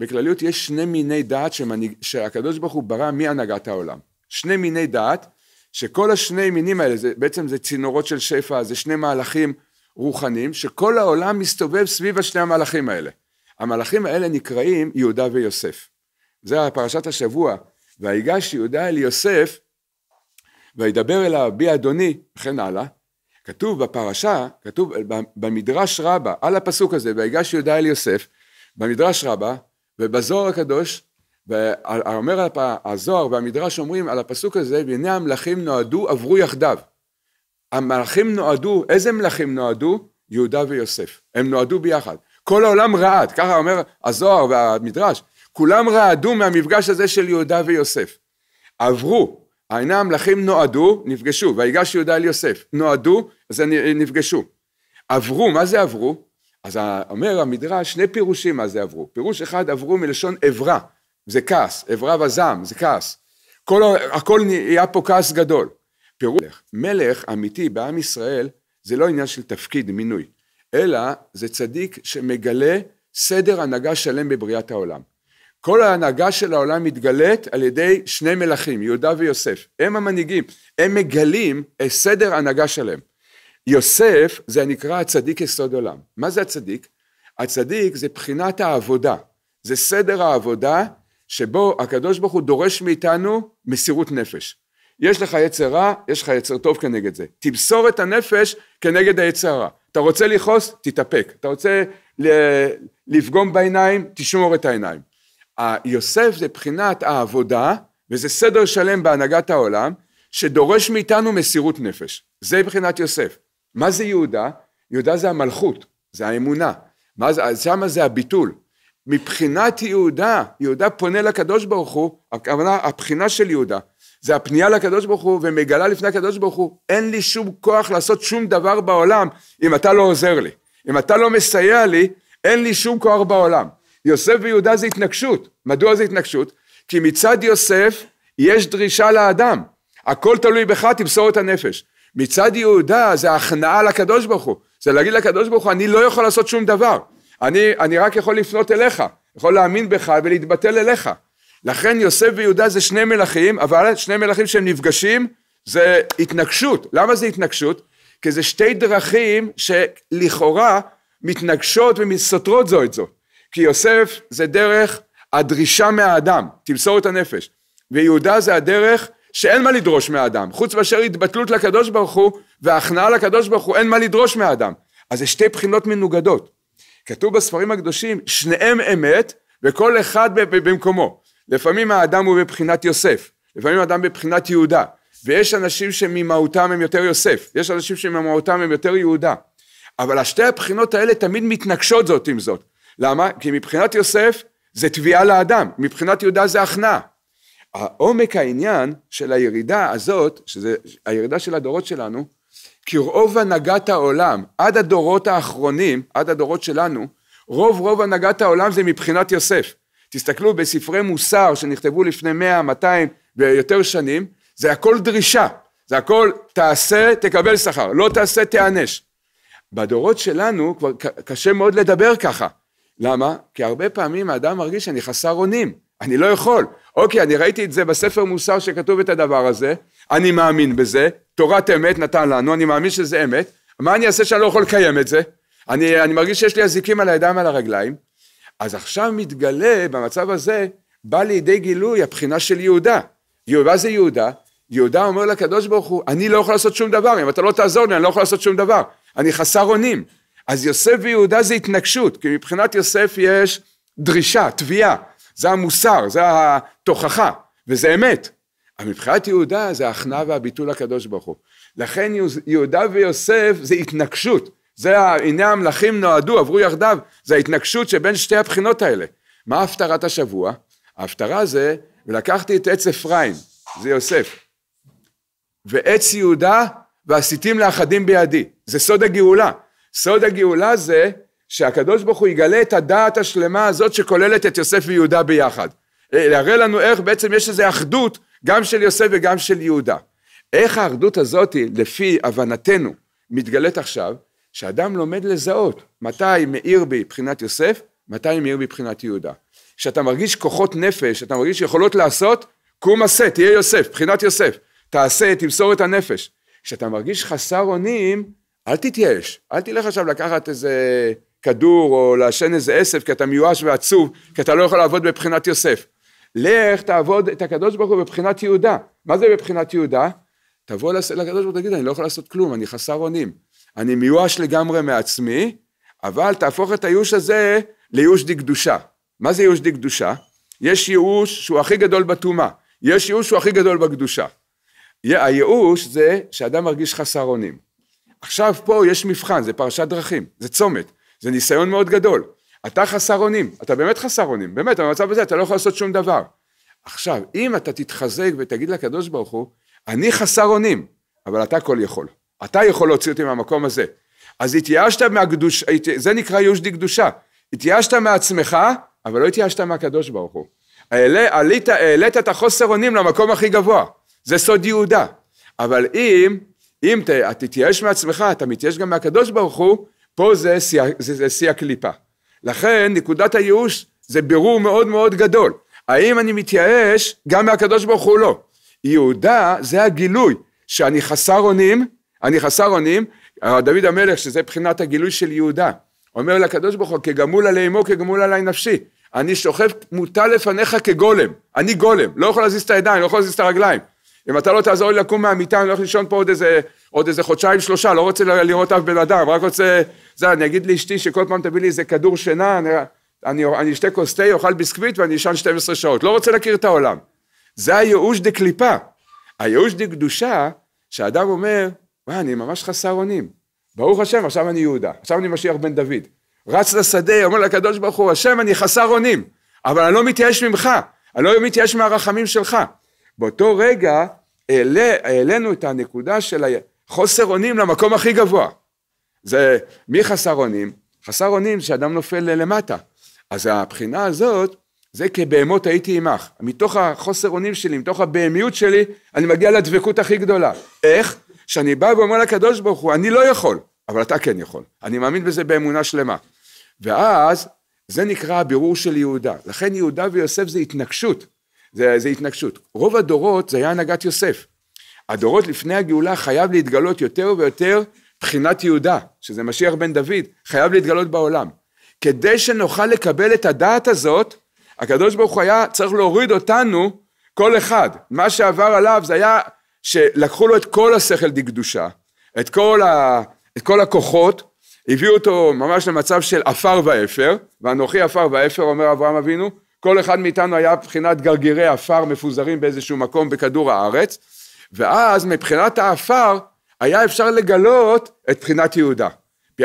בכלליות יש שני מיני דעת שמנהיג, שהקדוש ברוך הוא ברא מהנהגת העולם. שני מיני דעת, שכל השני מינים האלה, זה, בעצם זה צינורות של שפע, זה שני מהלכים רוחניים, שכל העולם מסתובב סביב השני המהלכים האלה. המהלכים האלה נקראים יהודה ויוסף. זה פרשת השבוע, והיגש יהודה אל יוסף וידבר אליו בי אדוני וכן הלאה כתוב בפרשה כתוב במדרש רבה על הפסוק הזה ויגש יהודה אל יוסף במדרש רבה ובזוהר הקדוש ואומר הזוהר והמדרש אומרים על הפסוק הזה והנה המלכים נועדו עברו יחדיו המלכים נועדו איזה מלכים נועדו? יהודה ויוסף הם נועדו ביחד כל העולם רעד ככה אומר הזוהר והמדרש כולם רעדו מהמפגש הזה של יהודה ויוסף עברו העיני המלכים נועדו, נפגשו, ויגש יהודה אל יוסף, נועדו, אז אה, נפגשו. עברו, מה זה עברו? אז אומר המדרש, שני פירושים מה זה עברו. פירוש אחד, עברו מלשון עברה, זה כעס, עברה וזעם, זה כעס. כל, הכל נהיה פה כעס גדול. פירוש, מלך אמיתי בעם ישראל, זה לא עניין של תפקיד, מינוי, אלא זה צדיק שמגלה סדר הנהגה שלם בבריאת העולם. כל ההנהגה של העולם מתגלית על ידי שני מלכים, יהודה ויוסף. הם המנהיגים, הם מגלים את סדר ההנהגה שלהם. יוסף זה הנקרא הצדיק יסוד עולם. מה זה הצדיק? הצדיק זה בחינת העבודה, זה סדר העבודה שבו הקדוש ברוך הוא דורש מאיתנו מסירות נפש. יש לך יצר רע, יש לך יצר טוב כנגד זה. תמסור את הנפש כנגד היצר רע. אתה רוצה לכעוס, תתאפק. אתה רוצה לפגום בעיניים, תשמור את העיניים. יוסף זה בחינת העבודה, וזה סדר שלם בהנהגת העולם, שדורש מאיתנו מסירות נפש. זה בחינת יוסף. מה זה יהודה? יהודה זה המלכות, זה האמונה. מה זה, שמה זה הביטול. מבחינת יהודה, יהודה פונה לקדוש ברוך הוא, הכוונה, הבחינה של יהודה, זה הפנייה לקדוש ברוך הוא, ומגלה לפני הקדוש ברוך הוא, אין לי שום כוח לעשות שום דבר בעולם אם אתה לא עוזר לי. אם אתה לא מסייע לי, אין לי שום כוח בעולם. יוסף ויהודה זה התנגשות. מדוע זה התנגשות? כי מצד יוסף יש דרישה לאדם. הכל תלוי בך, תמסור את הנפש. מצד יהודה זה הכנעה לקדוש ברוך הוא. זה להגיד לקדוש ברוך הוא, אני לא יכול לעשות שום דבר. אני, אני רק יכול לפנות אליך, יכול להאמין בך ולהתבטל אליך. לכן יוסף ויהודה זה שני מלכים, אבל שני מלכים שהם נפגשים זה התנגשות. למה זה התנגשות? כי זה שתי דרכים שלכאורה מתנגשות ומסותרות זו את זו. כי יוסף זה דרך הדרישה מהאדם, תמסור את הנפש. ויהודה זה הדרך שאין מה לדרוש מהאדם, חוץ מאשר התבטלות לקדוש ברוך הוא והכנעה לקדוש ברוך הוא, אין מה לדרוש מהאדם. אז זה שתי בחינות מנוגדות. כתוב בספרים הקדושים, שניהם אמת וכל אחד במקומו. לפעמים האדם הוא בבחינת יוסף, לפעמים האדם בבחינת יהודה, ויש אנשים שממהותם הם יותר יוסף, יש אנשים שממהותם הם יותר יהודה. אבל השתי הבחינות האלה תמיד מתנגשות זאת עם זאת. למה? כי מבחינת יוסף זה תביעה לאדם, מבחינת יהודה זה הכנעה. העומק העניין של הירידה הזאת, שזה הירידה של הדורות שלנו, כי רוב הנהגת העולם, עד הדורות האחרונים, עד הדורות שלנו, רוב רוב הנהגת העולם זה מבחינת יוסף. תסתכלו בספרי מוסר שנכתבו לפני 100, 200 ויותר שנים, זה הכל דרישה, זה הכל תעשה, תקבל שכר, לא תעשה, תיענש. בדורות שלנו כבר קשה מאוד לדבר ככה. למה? כי הרבה פעמים האדם מרגיש שאני חסר אונים, אני לא יכול. אוקיי, אני ראיתי את זה בספר מוסר שכתוב את הדבר הזה, אני מאמין בזה, תורת אמת נתן לנו, אני מאמין שזה אמת, מה אני אעשה שאני לא יכול לקיים את זה? אני, אני מרגיש שיש לי אזיקים על הידיים ועל הרגליים. אז עכשיו מתגלה, במצב הזה, בא לידי גילוי הבחינה של יהודה. מה זה יהודה? יהודה אומר לקדוש ברוך הוא, אני לא יכול לעשות שום דבר, אם אתה לא תעזור לי, אני לא יכול לעשות שום דבר. אני חסר אונים. אז יוסף ויהודה זה התנגשות, כי מבחינת יוסף יש דרישה, תביעה, זה המוסר, זה התוכחה, וזה אמת. אבל מבחינת יהודה זה ההכנעה והביטול הקדוש ברוך הוא. לכן יהודה ויוסף זה התנגשות, זה הנה המלכים נועדו, עברו יחדיו, זה ההתנגשות שבין שתי הבחינות האלה. מה הפטרת השבוע? ההפטרה זה, ולקחתי את עץ אפרים, זה יוסף, ועץ יהודה ועשיתים לאחדים בידי, זה סוד הגאולה. סוד הגאולה זה שהקדוש ברוך הוא יגלה את הדעת השלמה הזאת שכוללת את יוסף ויהודה ביחד. אה, להראה לנו איך בעצם יש איזו אחדות גם של יוסף וגם של יהודה. איך האחדות הזאת, לפי הבנתנו, מתגלית עכשיו, שאדם לומד לזהות מתי מאיר בי מבחינת יוסף, מתי מאיר בי מבחינת יהודה. כשאתה מרגיש כוחות נפש, אתה מרגיש יכולות לעשות, קום עשה, תהיה יוסף, מבחינת יוסף. תעשה, תמסור את הנפש. כשאתה מרגיש חסר אונים, אל תתייאש, אל תלך עכשיו לקחת איזה כדור או לעשן איזה עשב כי אתה מיואש ועצוב, כי אתה לא יכול לעבוד בבחינת יוסף. לך תעבוד את הקדוש ברוך הוא בבחינת יהודה. מה זה בבחינת יהודה? תבוא לקדוש ברוך הוא, ותגיד אני לא יכול לעשות כלום, אני חסר אונים. אני מיואש לגמרי מעצמי, אבל תהפוך את הייאוש הזה לייאוש דקדושה. מה זה ייאוש דקדושה? יש ייאוש שהוא הכי גדול בטומאה, יש ייאוש שהוא הכי גדול בקדושה. הייאוש זה שאדם מרגיש חסר אונים. עכשיו פה יש מבחן, זה פרשת דרכים, זה צומת, זה ניסיון מאוד גדול. אתה חסר אונים, אתה באמת חסר אונים, באמת, במצב הזה אתה לא יכול לעשות שום דבר. עכשיו, אם אתה תתחזק ותגיד לקדוש ברוך הוא, אני חסר אונים, אבל אתה כל יכול. אתה יכול להוציא אותי מהמקום הזה. אז התייאשת מהקדוש, זה נקרא יושדי קדושה. התייאשת מעצמך, אבל לא התייאשת מהקדוש ברוך הוא. העלית, העלית את החוסר אונים למקום הכי גבוה. זה סוד יהודה. אבל אם אם ת, תתייאש מעצמך, אתה מתייאש גם מהקדוש ברוך הוא, פה זה שיא, זה, זה שיא הקליפה. לכן נקודת הייאוש זה בירור מאוד מאוד גדול. האם אני מתייאש גם מהקדוש ברוך הוא? לא. יהודה זה הגילוי, שאני חסר אונים, אני חסר אונים, אה, דוד המלך, שזה בחינת הגילוי של יהודה, אומר לקדוש ברוך הוא, כגמול עלי אמו, כגמול עלי נפשי. אני שוכב מוטל לפניך כגולם, אני גולם, לא יכול להזיז את הידיים, לא יכול להזיז את הרגליים. אם אתה לא תעזור לי לקום מהמיטה, אני הולך לישון פה עוד איזה, עוד איזה חודשיים, שלושה, לא רוצה לראות אף בן אדם, רק רוצה... זה, אני אגיד לאשתי שכל פעם תביא לי איזה כדור שינה, אני, אשתה כוס תה, אוכל ביסקוויט ואני אשן 12 שעות. לא רוצה להכיר את העולם. זה הייאוש דקליפה. הייאוש דקדושה, שאדם אומר, וואי, אני ממש חסר אונים. ברוך השם, עכשיו אני יהודה, עכשיו אני משיח בן דוד. רץ לשדה, אומר לקדוש ברוך הוא, השם, אני חסר אונים, אבל אני לא מתייאש ממך, אני לא מתייאש מהרחמים שלך. באותו רגע העלינו את הנקודה של חוסר אונים למקום הכי גבוה. זה, מי חסר אונים? חסר אונים שאדם נופל למטה. אז הבחינה הזאת, זה כבהמות הייתי עמך. מתוך החוסר אונים שלי, מתוך הבהמיות שלי, אני מגיע לדבקות הכי גדולה. איך? שאני בא ואומר לקדוש ברוך הוא, אני לא יכול, אבל אתה כן יכול. אני מאמין בזה באמונה שלמה. ואז, זה נקרא הבירור של יהודה. לכן יהודה ויוסף זה התנגשות. זה, זה התנגשות. רוב הדורות זה היה הנהגת יוסף. הדורות לפני הגאולה חייב להתגלות יותר ויותר בחינת יהודה, שזה משיח בן דוד, חייב להתגלות בעולם. כדי שנוכל לקבל את הדעת הזאת, הקדוש ברוך הוא היה צריך להוריד אותנו, כל אחד. מה שעבר עליו זה היה שלקחו לו את כל השכל דקדושה, את כל, ה, את כל הכוחות, הביאו אותו ממש למצב של עפר ואפר, ואנוכי עפר ואפר, אומר אברהם אבינו, כל אחד מאיתנו היה מבחינת גרגירי עפר מפוזרים באיזשהו מקום בכדור הארץ, ואז מבחינת העפר היה אפשר לגלות את בחינת יהודה.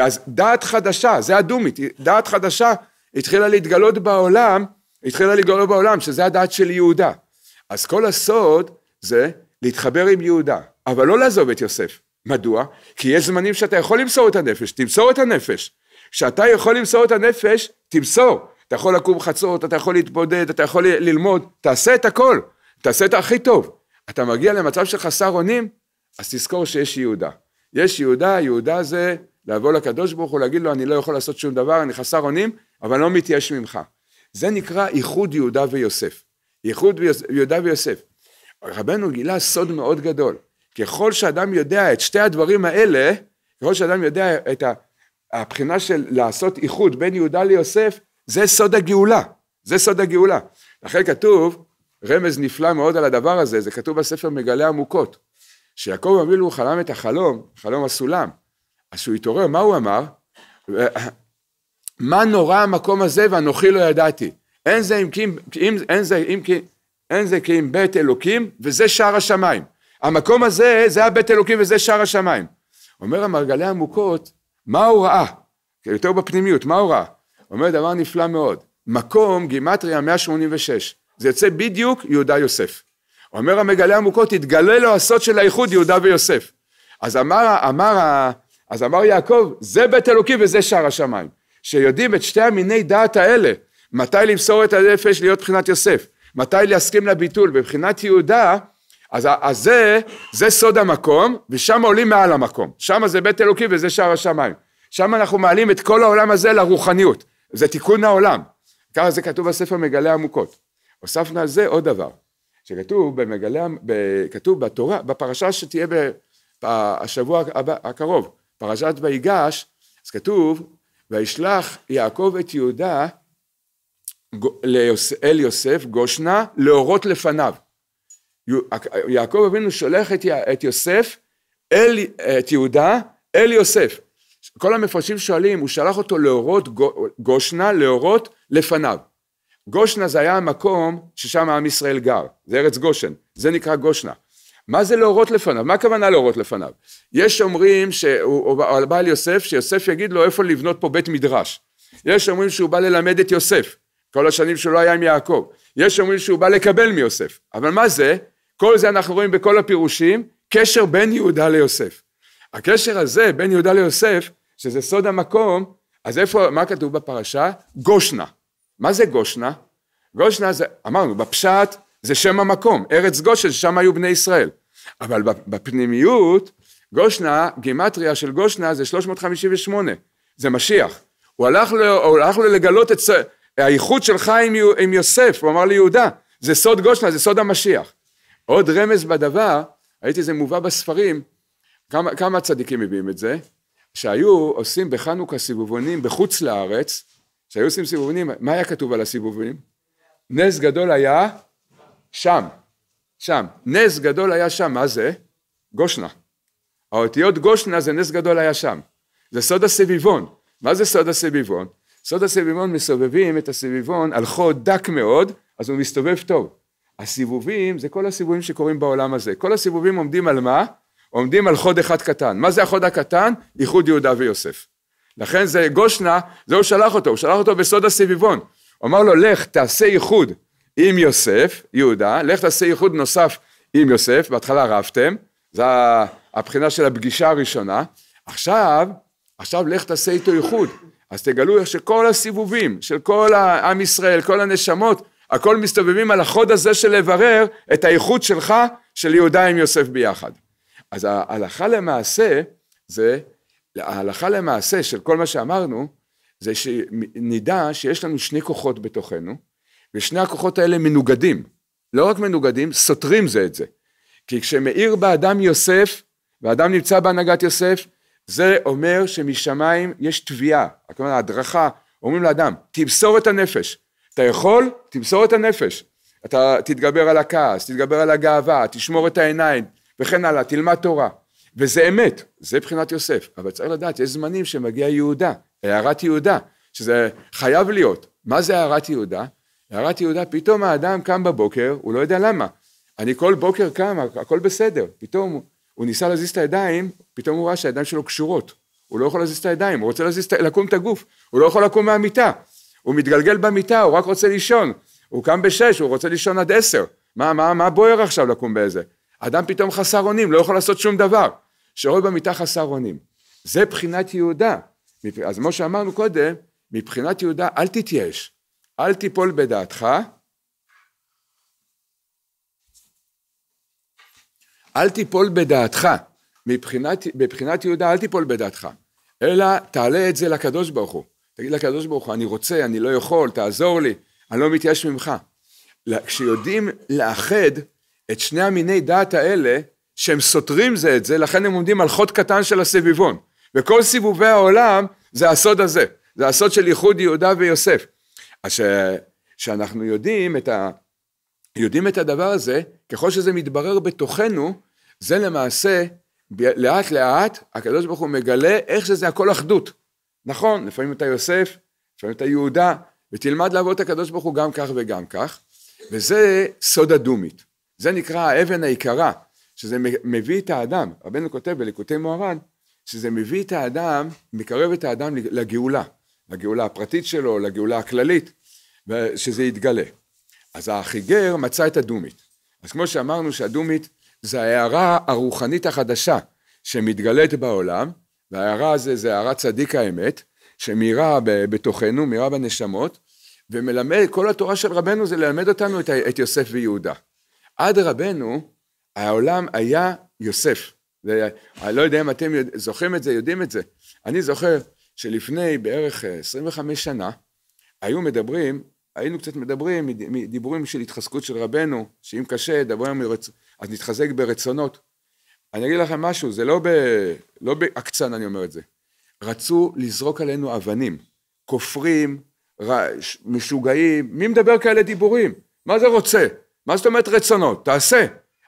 אז דעת חדשה, זה הדומית, דעת חדשה התחילה להתגלות בעולם, התחילה להתגלות בעולם, שזה הדעת של יהודה. אז כל הסוד זה להתחבר עם יהודה, אבל לא לעזוב את יוסף. מדוע? כי יש זמנים שאתה יכול למסור את הנפש, תמסור את הנפש. כשאתה יכול למסור את הנפש, תמסור. אתה יכול לקום חצות, אתה יכול להתבודד, אתה יכול ללמוד, תעשה את הכל, תעשה את הכי טוב. אתה מגיע למצב של חסר אונים, אז תזכור שיש יהודה. יש יהודה, יהודה זה לבוא לקדוש ברוך הוא, להגיד לו, אני לא יכול לעשות שום דבר, אני חסר אונים, אבל לא מתייאש ממך. זה נקרא איחוד יהודה ויוסף. איחוד יהודה ויוסף. רבנו גילה סוד מאוד גדול. ככל שאדם יודע את שתי הדברים האלה, ככל שאדם יודע את הבחינה של לעשות איחוד בין יהודה ליוסף, זה סוד הגאולה, זה סוד הגאולה. לכן כתוב, רמז נפלא מאוד על הדבר הזה, זה כתוב בספר מגלה עמוקות, שיעקב אבינו חלם את החלום, חלום הסולם, אז כשהוא התעורר, מה הוא אמר? מה נורא המקום הזה ואנוכי לא ידעתי. אין זה אם כי אם, אין זה, אם כי, אין זה כי אם בית אלוקים וזה שער השמיים. המקום הזה זה הבית אלוקים וזה שער השמיים. אומר המרגלי עמוקות, מה הוא ראה? יותר בפנימיות, מה הוא ראה? אומר דבר נפלא מאוד, מקום גימטריה 186, זה יוצא בדיוק יהודה יוסף. אומר המגלה עמוקות, התגלה לו הסוד של האיחוד יהודה ויוסף. אז אמר, אמר, אז אמר יעקב, זה בית אלוקים וזה שער השמיים. שיודעים את שתי המיני דעת האלה, מתי למסור את הנפש להיות מבחינת יוסף, מתי להסכים לביטול, בבחינת יהודה, אז, אז זה, זה סוד המקום, ושם עולים מעל המקום. שם זה בית אלוקים וזה שער השמיים. שם אנחנו מעלים את כל העולם הזה לרוחניות. זה תיקון העולם. ככה זה כתוב בספר מגלה עמוקות. הוספנו על זה עוד דבר, שכתוב במגלה, כתוב בתורה, בפרשה שתהיה בשבוע הקרוב, פרשת ויגש, אז כתוב, וישלח יעקב את יהודה אל יוסף גושנה להורות לפניו. יעקב אבינו שולח את יוסף, אל, את יהודה אל יוסף. כל המפרשים שואלים, הוא שלח אותו להורות גושנה, להורות לפניו. גושנה זה היה המקום ששם עם ישראל גר, זה ארץ גושן, זה נקרא גושנה. מה זה להורות לפניו? מה הכוונה להורות לפניו? יש אומרים שהוא או בא ליוסף, שיוסף יגיד לו איפה לבנות פה בית מדרש. יש אומרים שהוא בא ללמד את יוסף, כל השנים שהוא לא היה עם יעקב. יש אומרים שהוא בא לקבל מיוסף. אבל מה זה? כל זה אנחנו רואים בכל הפירושים, קשר בין יהודה ליוסף. הקשר הזה בין יהודה ליוסף שזה סוד המקום, אז איפה, מה כתוב בפרשה? גושנה. מה זה גושנה? גושנה זה, אמרנו, בפשט זה שם המקום, ארץ גושן, שם היו בני ישראל. אבל בפנימיות, גושנה, גימטריה של גושנה זה 358, זה משיח. הוא הלך לו, הוא הלך לו לגלות את האיחוד שלך עם, עם יוסף, הוא אמר ליהודה, לי, זה סוד גושנה, זה סוד המשיח. עוד רמז בדבר, הייתי זה מובא בספרים, כמה, כמה צדיקים מביאים את זה? שהיו עושים בחנוכה סיבובונים בחוץ לארץ, שהיו עושים סיבובונים, מה היה כתוב על הסיבובונים? נס גדול היה שם, שם. נס גדול היה שם, מה זה? גושנה. האותיות גושנה זה נס גדול היה שם. זה סוד הסביבון. מה זה סוד הסביבון? סוד הסביבון מסובבים את הסביבון על חוד דק מאוד, אז הוא מסתובב טוב. הסיבובים זה כל הסיבובים שקורים בעולם הזה. כל הסיבובים עומדים על מה? עומדים על חוד אחד קטן. מה זה החוד הקטן? איחוד יהודה ויוסף. לכן זה גושנה, זה הוא שלח אותו, הוא שלח אותו בסוד הסביבון. הוא אמר לו, לך תעשה איחוד עם יוסף, יהודה, לך תעשה איחוד נוסף עם יוסף, בהתחלה רבתם, זה הבחינה של הפגישה הראשונה. עכשיו, עכשיו לך תעשה איתו איחוד. אז תגלו איך שכל הסיבובים של כל עם ישראל, כל הנשמות, הכל מסתובבים על החוד הזה של לברר את האיחוד שלך, של יהודה עם יוסף ביחד. אז ההלכה למעשה זה, ההלכה למעשה של כל מה שאמרנו, זה שנדע שיש לנו שני כוחות בתוכנו, ושני הכוחות האלה מנוגדים. לא רק מנוגדים, סותרים זה את זה. כי כשמאיר באדם יוסף, ואדם נמצא בהנהגת יוסף, זה אומר שמשמיים יש תביעה, כלומר הדרכה, אומרים לאדם, תמסור את הנפש. אתה יכול, תמסור את הנפש. אתה תתגבר על הכעס, תתגבר על הגאווה, תשמור את העיניים, וכן הלאה, תלמד תורה. וזה אמת, זה מבחינת יוסף, אבל צריך לדעת, יש זמנים שמגיע יהודה, הערת יהודה, שזה חייב להיות. מה זה הערת יהודה? הערת יהודה, פתאום האדם קם בבוקר, הוא לא יודע למה. אני כל בוקר קם, הכל בסדר. פתאום הוא ניסה להזיז את הידיים, פתאום הוא ראה שהידיים שלו קשורות. הוא לא יכול להזיז את הידיים, הוא רוצה להזיז, לקום את הגוף, הוא לא יכול לקום מהמיטה. הוא מתגלגל במיטה, הוא רק רוצה לישון. הוא קם בשש, הוא רוצה לישון עד עשר. מה, מה, מה בוער עכשיו לקום באיזה? אדם פתאום חסר אונים, לא יכול לעשות שום דבר, שרואה במיטה חסר אונים. זה בחינת יהודה. אז כמו שאמרנו קודם, מבחינת יהודה אל תתייאש, אל תיפול בדעתך, אל תיפול בדעתך, מבחינת, מבחינת יהודה אל תיפול בדעתך, אלא תעלה את זה לקדוש ברוך הוא. תגיד לקדוש ברוך הוא, אני רוצה, אני לא יכול, תעזור לי, אני לא מתייאש ממך. כשיודעים לאחד את שני המיני דעת האלה, שהם סותרים זה את זה, לכן הם עומדים על חוד קטן של הסביבון. וכל סיבובי העולם זה הסוד הזה, זה הסוד של ייחוד יהודה ויוסף. אז ש... שאנחנו יודעים את, ה... יודעים את הדבר הזה, ככל שזה מתברר בתוכנו, זה למעשה, ב... לאט לאט, הקדוש ברוך הוא מגלה איך שזה הכל אחדות. נכון, לפעמים אתה יוסף, לפעמים אתה יהודה, ותלמד לעבוד את הקדוש ברוך הוא גם כך וגם כך, וזה סוד הדומית. זה נקרא האבן היקרה, שזה מביא את האדם, רבנו כותב בליקוטי מוהר"ן, שזה מביא את האדם, מקרב את האדם לגאולה, לגאולה הפרטית שלו, לגאולה הכללית, שזה יתגלה. אז החיגר מצא את הדומית. אז כמו שאמרנו שהדומית זה ההערה הרוחנית החדשה שמתגלית בעולם, וההערה הזה זה הערה צדיק האמת, שמירה בתוכנו, מירה בנשמות, ומלמד, כל התורה של רבנו זה ללמד אותנו את, את יוסף ויהודה. עד רבנו, העולם היה יוסף. זה, אני לא יודע אם אתם יודע, זוכרים את זה, יודעים את זה. אני זוכר שלפני בערך 25 אה, שנה, היו מדברים, היינו קצת מדברים מדיבורים של התחזקות של רבנו, שאם קשה, דברים מרצ... אז נתחזק ברצונות. אני אגיד לכם משהו, זה לא, ב... לא בהקצן אני אומר את זה. רצו לזרוק עלינו אבנים, כופרים, ר... משוגעים, מי מדבר כאלה דיבורים? מה זה רוצה? מה זאת אומרת רצונות? תעשה.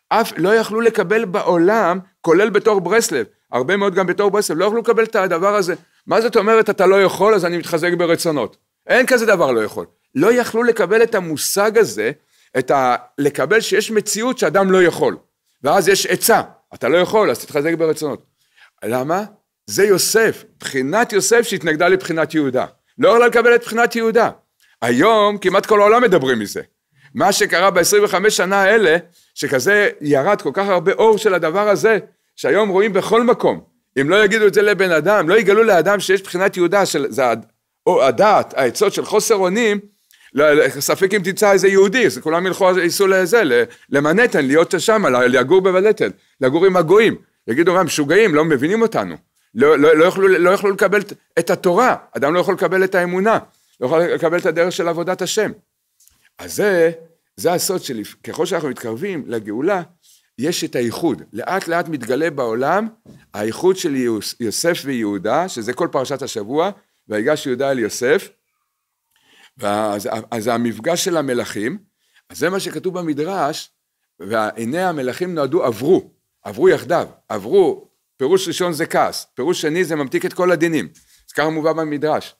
אף לא יכלו לקבל בעולם, כולל בתור ברסלב, הרבה מאוד גם בתור ברסלב, לא יכלו לקבל את הדבר הזה. מה זאת אומרת אתה לא יכול, אז אני מתחזק ברצונות. אין כזה דבר לא יכול. לא יכלו לקבל את המושג הזה, את ה... לקבל שיש מציאות שאדם לא יכול. ואז יש עצה, אתה לא יכול, אז תתחזק ברצונות. למה? זה יוסף, בחינת יוסף שהתנגדה לבחינת יהודה. לא יכולה לקבל את בחינת יהודה. היום כמעט כל העולם מדברים מזה. מה שקרה ב-25 שנה האלה, שכזה ירד כל כך הרבה אור של הדבר הזה, שהיום רואים בכל מקום. אם לא יגידו את זה לבן אדם, לא יגלו לאדם שיש בחינת יהודה, של, זה הד, או הדעת, העצות של חוסר אונים, לא, לא, ספק אם תמצא איזה יהודי, אז כולם ילכו, ייסעו לזה, למנהטן, להיות שם, לגור בבלטן, לגור עם הגויים. יגידו, להם, משוגעים, לא מבינים אותנו. לא, לא, לא, יוכלו, לא יוכלו לקבל את התורה, אדם לא יכול לקבל את האמונה, לא יכול לקבל את הדרך של עבודת השם. אז זה, זה הסוד שלי, ככל שאנחנו מתקרבים לגאולה, יש את האיחוד. לאט לאט מתגלה בעולם האיחוד של יוסף ויהודה, שזה כל פרשת השבוע, והיגש יהודה אל יוסף, ואז, אז המפגש של המלכים, אז זה מה שכתוב במדרש, והנה המלכים נועדו עברו, עברו יחדיו, עברו, פירוש ראשון זה כעס, פירוש שני זה ממתיק את כל הדינים, אז ככה מובא במדרש.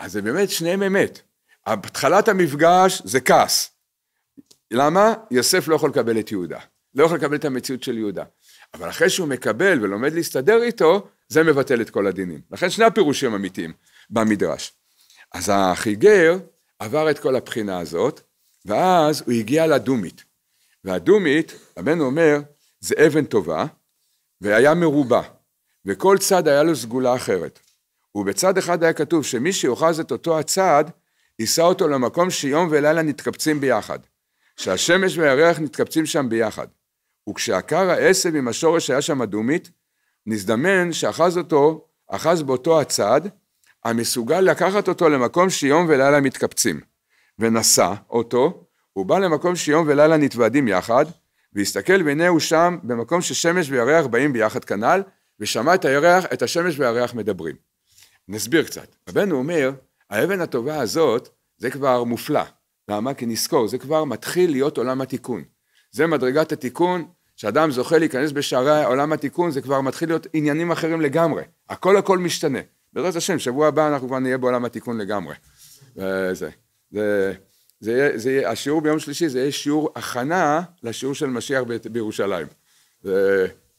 אז זה באמת שניהם אמת, התחלת המפגש זה כעס. למה? יוסף לא יכול לקבל את יהודה. לא יכול לקבל את המציאות של יהודה. אבל אחרי שהוא מקבל ולומד להסתדר איתו, זה מבטל את כל הדינים. לכן שני הפירושים אמיתיים במדרש. אז החיגר עבר את כל הבחינה הזאת, ואז הוא הגיע לדומית. והדומית, הבן אומר, זה אבן טובה, והיה מרובע, וכל צד היה לו סגולה אחרת. ובצד אחד היה כתוב שמי שיאחז את אותו הצד, יישא אותו למקום שיום ולילה נתקבצים ביחד, שהשמש והירח נתקבצים שם ביחד. וכשעקר העשב עם השורש היה שם אדומית, נזדמן שאחז אותו, אחז באותו הצד, המסוגל לקחת אותו למקום שיום ולילה מתקבצים. ונשא אותו, הוא בא למקום שיום ולילה נתוועדים יחד, והסתכל והנה הוא שם במקום ששמש וירח באים ביחד כנ"ל, ושמע את הירח, את השמש והירח מדברים. נסביר קצת. רבנו אומר, האבן הטובה הזאת זה כבר מופלא. למה? כי נזכור, זה כבר מתחיל להיות עולם התיקון. זה מדרגת התיקון, שאדם זוכה להיכנס בשערי עולם התיקון, זה כבר מתחיל להיות עניינים אחרים לגמרי. הכל הכל משתנה. בעזרת השם, שבוע הבא אנחנו כבר נהיה בעולם התיקון לגמרי. וזה. אה, זה, זה, זה, זה, השיעור ביום שלישי זה יהיה שיעור הכנה לשיעור של משיח בירושלים.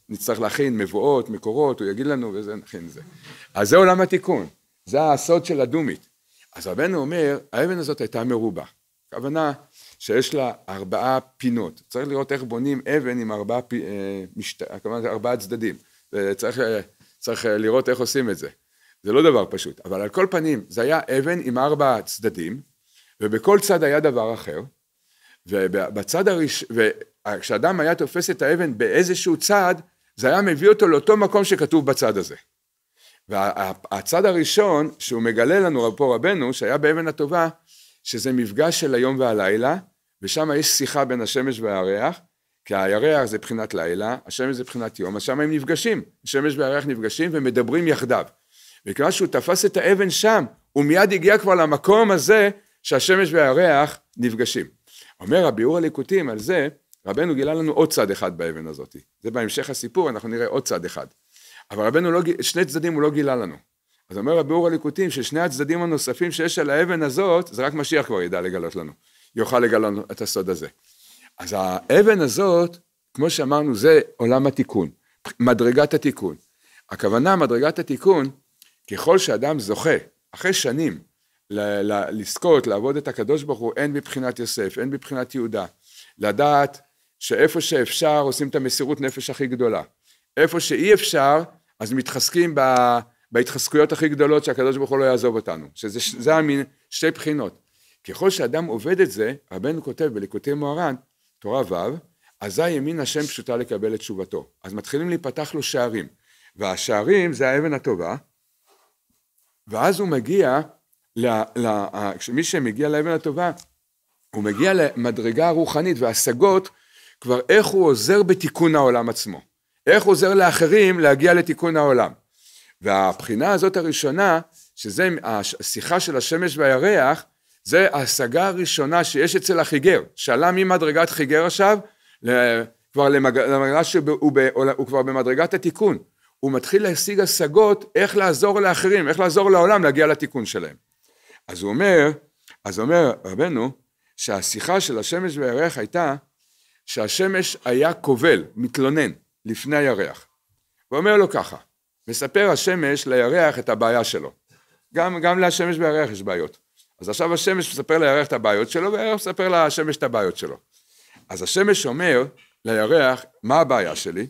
נצטרך להכין מבואות, מקורות, הוא יגיד לנו, וזה נכין זה. אז זה עולם התיקון, זה הסוד של הדומית. אז רבנו אומר, האבן הזאת הייתה מרובה. הכוונה שיש לה ארבעה פינות. צריך לראות איך בונים אבן עם ארבעה, פ... אה, משת... הכוונה ארבעה צדדים. אה, צריך, אה, צריך לראות איך עושים את זה. זה לא דבר פשוט. אבל על כל פנים, זה היה אבן עם ארבעה צדדים, ובכל צד היה דבר אחר. ובצד הראש... וכשאדם היה תופס את האבן באיזשהו צד, זה היה מביא אותו לאותו מקום שכתוב בצד הזה. והצד הראשון שהוא מגלה לנו רב פה רבנו שהיה באבן הטובה שזה מפגש של היום והלילה ושם יש שיחה בין השמש והירח כי הירח זה בחינת לילה, השמש זה בחינת יום, אז שם הם נפגשים, השמש והירח נפגשים ומדברים יחדיו. וכיוון שהוא תפס את האבן שם, הוא מיד הגיע כבר למקום הזה שהשמש והירח נפגשים. אומר הביאור הליקוטים על זה, רבנו גילה לנו עוד צד אחד באבן הזאת. זה בהמשך הסיפור, אנחנו נראה עוד צד אחד. אבל רבנו לא, שני צדדים הוא לא גילה לנו. אז אומר הביאור הליקוטים ששני הצדדים הנוספים שיש על האבן הזאת, זה רק משיח כבר ידע לגלות לנו, יוכל לגלות לנו את הסוד הזה. אז האבן הזאת, כמו שאמרנו, זה עולם התיקון, מדרגת התיקון. הכוונה, מדרגת התיקון, ככל שאדם זוכה, אחרי שנים, לזכות, לעבוד את הקדוש ברוך הוא, הן מבחינת יוסף, הן מבחינת יהודה, לדעת שאיפה שאפשר עושים את המסירות נפש הכי גדולה. איפה שאי אפשר, אז מתחזקים ב, בהתחזקויות הכי גדולות שהקדוש ברוך הוא לא יעזוב אותנו, שזה זה המין שתי בחינות. ככל שאדם עובד את זה, רבנו כותב בליקוטי מוהר"ן, תורה ו', אזי ימין השם פשוטה לקבל את תשובתו. אז מתחילים להיפתח לו שערים, והשערים זה האבן הטובה, ואז הוא מגיע, ל, ל, מי שמגיע לאבן הטובה, הוא מגיע למדרגה הרוחנית והשגות כבר איך הוא עוזר בתיקון העולם עצמו. איך עוזר לאחרים להגיע לתיקון העולם. והבחינה הזאת הראשונה, שזה השיחה של השמש והירח, זה ההשגה הראשונה שיש אצל החיגר, שעלה ממדרגת חיגר עכשיו, כבר למדרגה שהוא כבר במדרגת התיקון. הוא מתחיל להשיג השגות איך לעזור לאחרים, איך לעזור לעולם להגיע לתיקון שלהם. אז הוא אומר, אז אומר רבנו, שהשיחה של השמש והירח הייתה שהשמש היה כובל, מתלונן. לפני הירח. ואומר לו ככה, מספר השמש לירח את הבעיה שלו. גם, גם לשמש בירח יש בעיות. אז עכשיו השמש מספר לירח את הבעיות שלו, והירח מספר לשמש את הבעיות שלו. אז השמש אומר לירח, מה הבעיה שלי?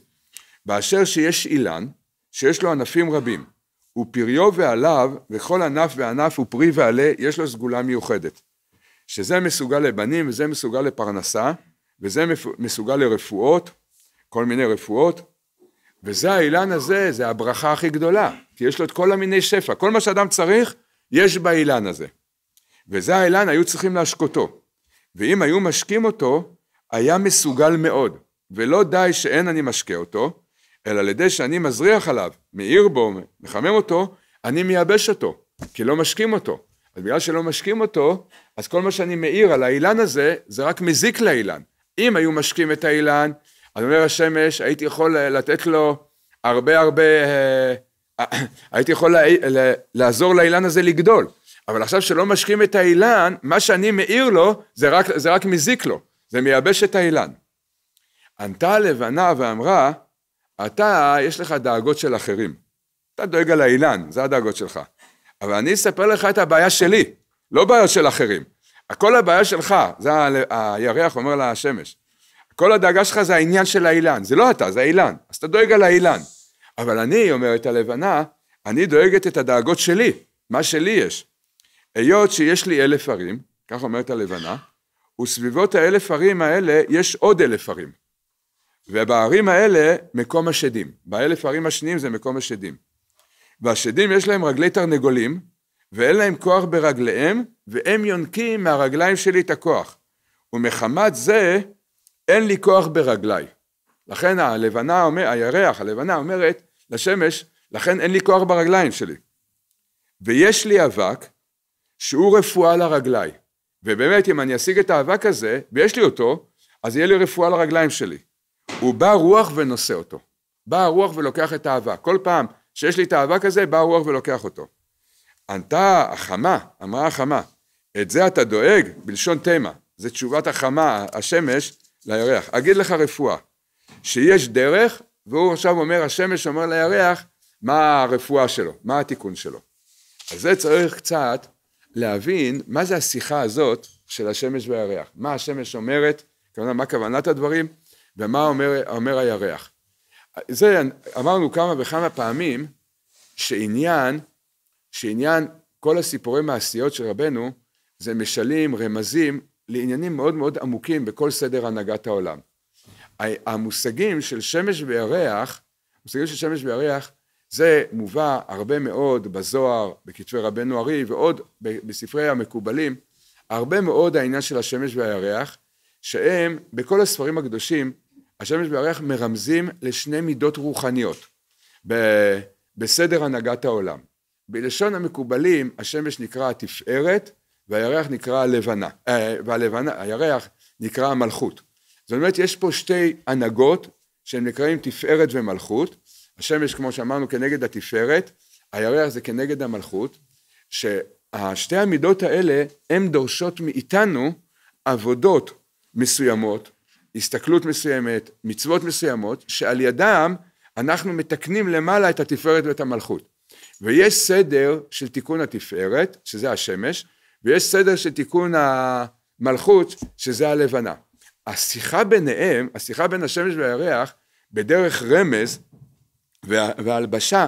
באשר שיש אילן, שיש לו ענפים רבים, ופריו ועליו, וכל ענף וענף ופרי ועלה, יש לו סגולה מיוחדת. שזה מסוגל לבנים, וזה מסוגל לפרנסה, וזה מסוגל לרפואות, כל מיני רפואות, וזה האילן הזה, זה הברכה הכי גדולה, כי יש לו את כל המיני שפע, כל מה שאדם צריך, יש באילן הזה. וזה האילן, היו צריכים להשקותו. ואם היו משקים אותו, היה מסוגל מאוד. ולא די שאין אני משקה אותו, אלא על ידי שאני מזריח עליו, מאיר בו, מחמם אותו, אני מייבש אותו, כי לא משקים אותו. אז בגלל שלא משקים אותו, אז כל מה שאני מאיר על האילן הזה, זה רק מזיק לאילן. אם היו משקים את האילן, אז אומר השמש, הייתי יכול לתת לו הרבה הרבה, אה, (clears throat) הייתי יכול לה, לה, לעזור לאילן הזה לגדול. אבל עכשיו שלא משקים את האילן, מה שאני מעיר לו, זה רק, זה רק מזיק לו, זה מייבש את האילן. ענתה הלבנה ואמרה, אתה, יש לך דאגות של אחרים. אתה דואג על האילן, זה הדאגות שלך. אבל אני אספר לך את הבעיה שלי, לא בעיות של אחרים. כל הבעיה שלך, זה הירח אומר לה השמש. כל הדאגה שלך זה העניין של האילן, זה לא אתה, זה האילן, אז אתה דואג על האילן. אבל אני, אומרת הלבנה, אני דואגת את הדאגות שלי, מה שלי יש. היות שיש לי אלף ערים, כך אומרת הלבנה, וסביבות האלף ערים האלה יש עוד אלף ערים. ובערים האלה מקום השדים. באלף ערים השניים זה מקום השדים. והשדים יש להם רגלי תרנגולים, ואין להם כוח ברגליהם, והם יונקים מהרגליים שלי את הכוח. ומחמת זה אין לי כוח ברגליי. לכן הלבנה אומר, הירח, הלבנה אומרת לשמש, לכן אין לי כוח ברגליים שלי. ויש לי אבק שהוא רפואה לרגליי. ובאמת, אם אני אשיג את האבק הזה, ויש לי אותו, אז יהיה לי רפואה לרגליים שלי. הוא בא רוח ונושא אותו. בא הרוח ולוקח את האבק. כל פעם שיש לי את האבק הזה, בא הרוח ולוקח אותו. ענתה החמה, אמרה החמה, את זה אתה דואג? בלשון תימה. זה תשובת החמה, השמש, לירח. אגיד לך רפואה, שיש דרך, והוא עכשיו אומר, השמש אומר לירח, מה הרפואה שלו, מה התיקון שלו. אז זה צריך קצת להבין מה זה השיחה הזאת של השמש והירח. מה השמש אומרת, מה כוונת הדברים, ומה אומר, אומר הירח. זה אמרנו כמה וכמה פעמים שעניין, שעניין כל הסיפורי מעשיות של רבנו זה משלים, רמזים לעניינים מאוד מאוד עמוקים בכל סדר הנהגת העולם. המושגים של שמש וירח, המושגים של שמש וירח, זה מובא הרבה מאוד בזוהר, בכתבי רבנו ארי ועוד בספרי המקובלים, הרבה מאוד העניין של השמש והירח, שהם בכל הספרים הקדושים, השמש והירח מרמזים לשני מידות רוחניות בסדר הנהגת העולם. בלשון המקובלים השמש נקרא התפארת והירח נקרא הלבנה, אה, והלבנה, הירח נקרא המלכות. זאת אומרת, יש פה שתי הנהגות שהן נקראים תפארת ומלכות. השמש, כמו שאמרנו, כנגד התפארת, הירח זה כנגד המלכות, ששתי המידות האלה, הן דורשות מאיתנו עבודות מסוימות, הסתכלות מסוימת, מצוות מסוימות, שעל ידם אנחנו מתקנים למעלה את התפארת ואת המלכות. ויש סדר של תיקון התפארת, שזה השמש, ויש סדר של תיקון המלכות, שזה הלבנה. השיחה ביניהם, השיחה בין השמש והירח, בדרך רמז והלבשה,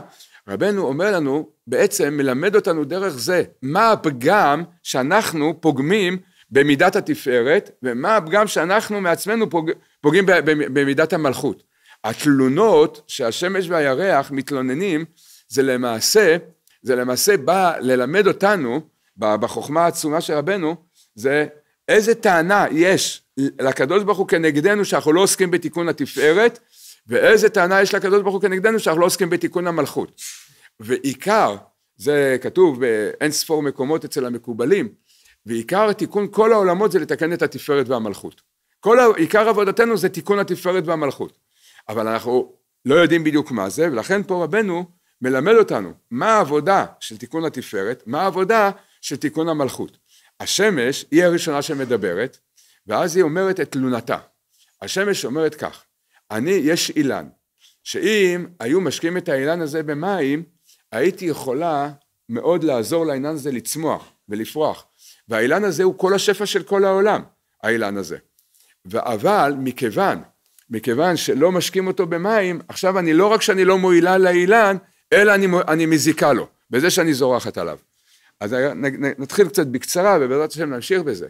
רבנו אומר לנו, בעצם מלמד אותנו דרך זה, מה הפגם שאנחנו פוגמים במידת התפארת, ומה הפגם שאנחנו מעצמנו פוג... פוגעים במידת המלכות. התלונות שהשמש והירח מתלוננים, זה למעשה, זה למעשה בא ללמד אותנו בחוכמה העצומה של רבנו, זה איזה טענה יש לקדוש ברוך הוא כנגדנו שאנחנו לא עוסקים בתיקון התפארת, ואיזה טענה יש לקדוש ברוך הוא כנגדנו שאנחנו לא עוסקים בתיקון המלכות. ועיקר, זה כתוב באין ספור מקומות אצל המקובלים, ועיקר תיקון כל העולמות זה לתקן את התפארת והמלכות. כל עיקר עבודתנו זה תיקון התפארת והמלכות. אבל אנחנו לא יודעים בדיוק מה זה, ולכן פה רבנו מלמד אותנו מה העבודה של תיקון התפארת, מה העבודה של תיקון המלכות. השמש היא הראשונה שמדברת, ואז היא אומרת את תלונתה. השמש אומרת כך, אני, יש אילן, שאם היו משקים את האילן הזה במים, הייתי יכולה מאוד לעזור לאילן הזה לצמוח ולפרוח. והאילן הזה הוא כל השפע של כל העולם, האילן הזה. אבל מכיוון, מכיוון שלא משקים אותו במים, עכשיו אני לא רק שאני לא מועילה לאילן, אלא אני, אני מזיקה לו, בזה שאני זורחת עליו. אז נתחיל קצת בקצרה, ובעזרת השם נמשיך בזה.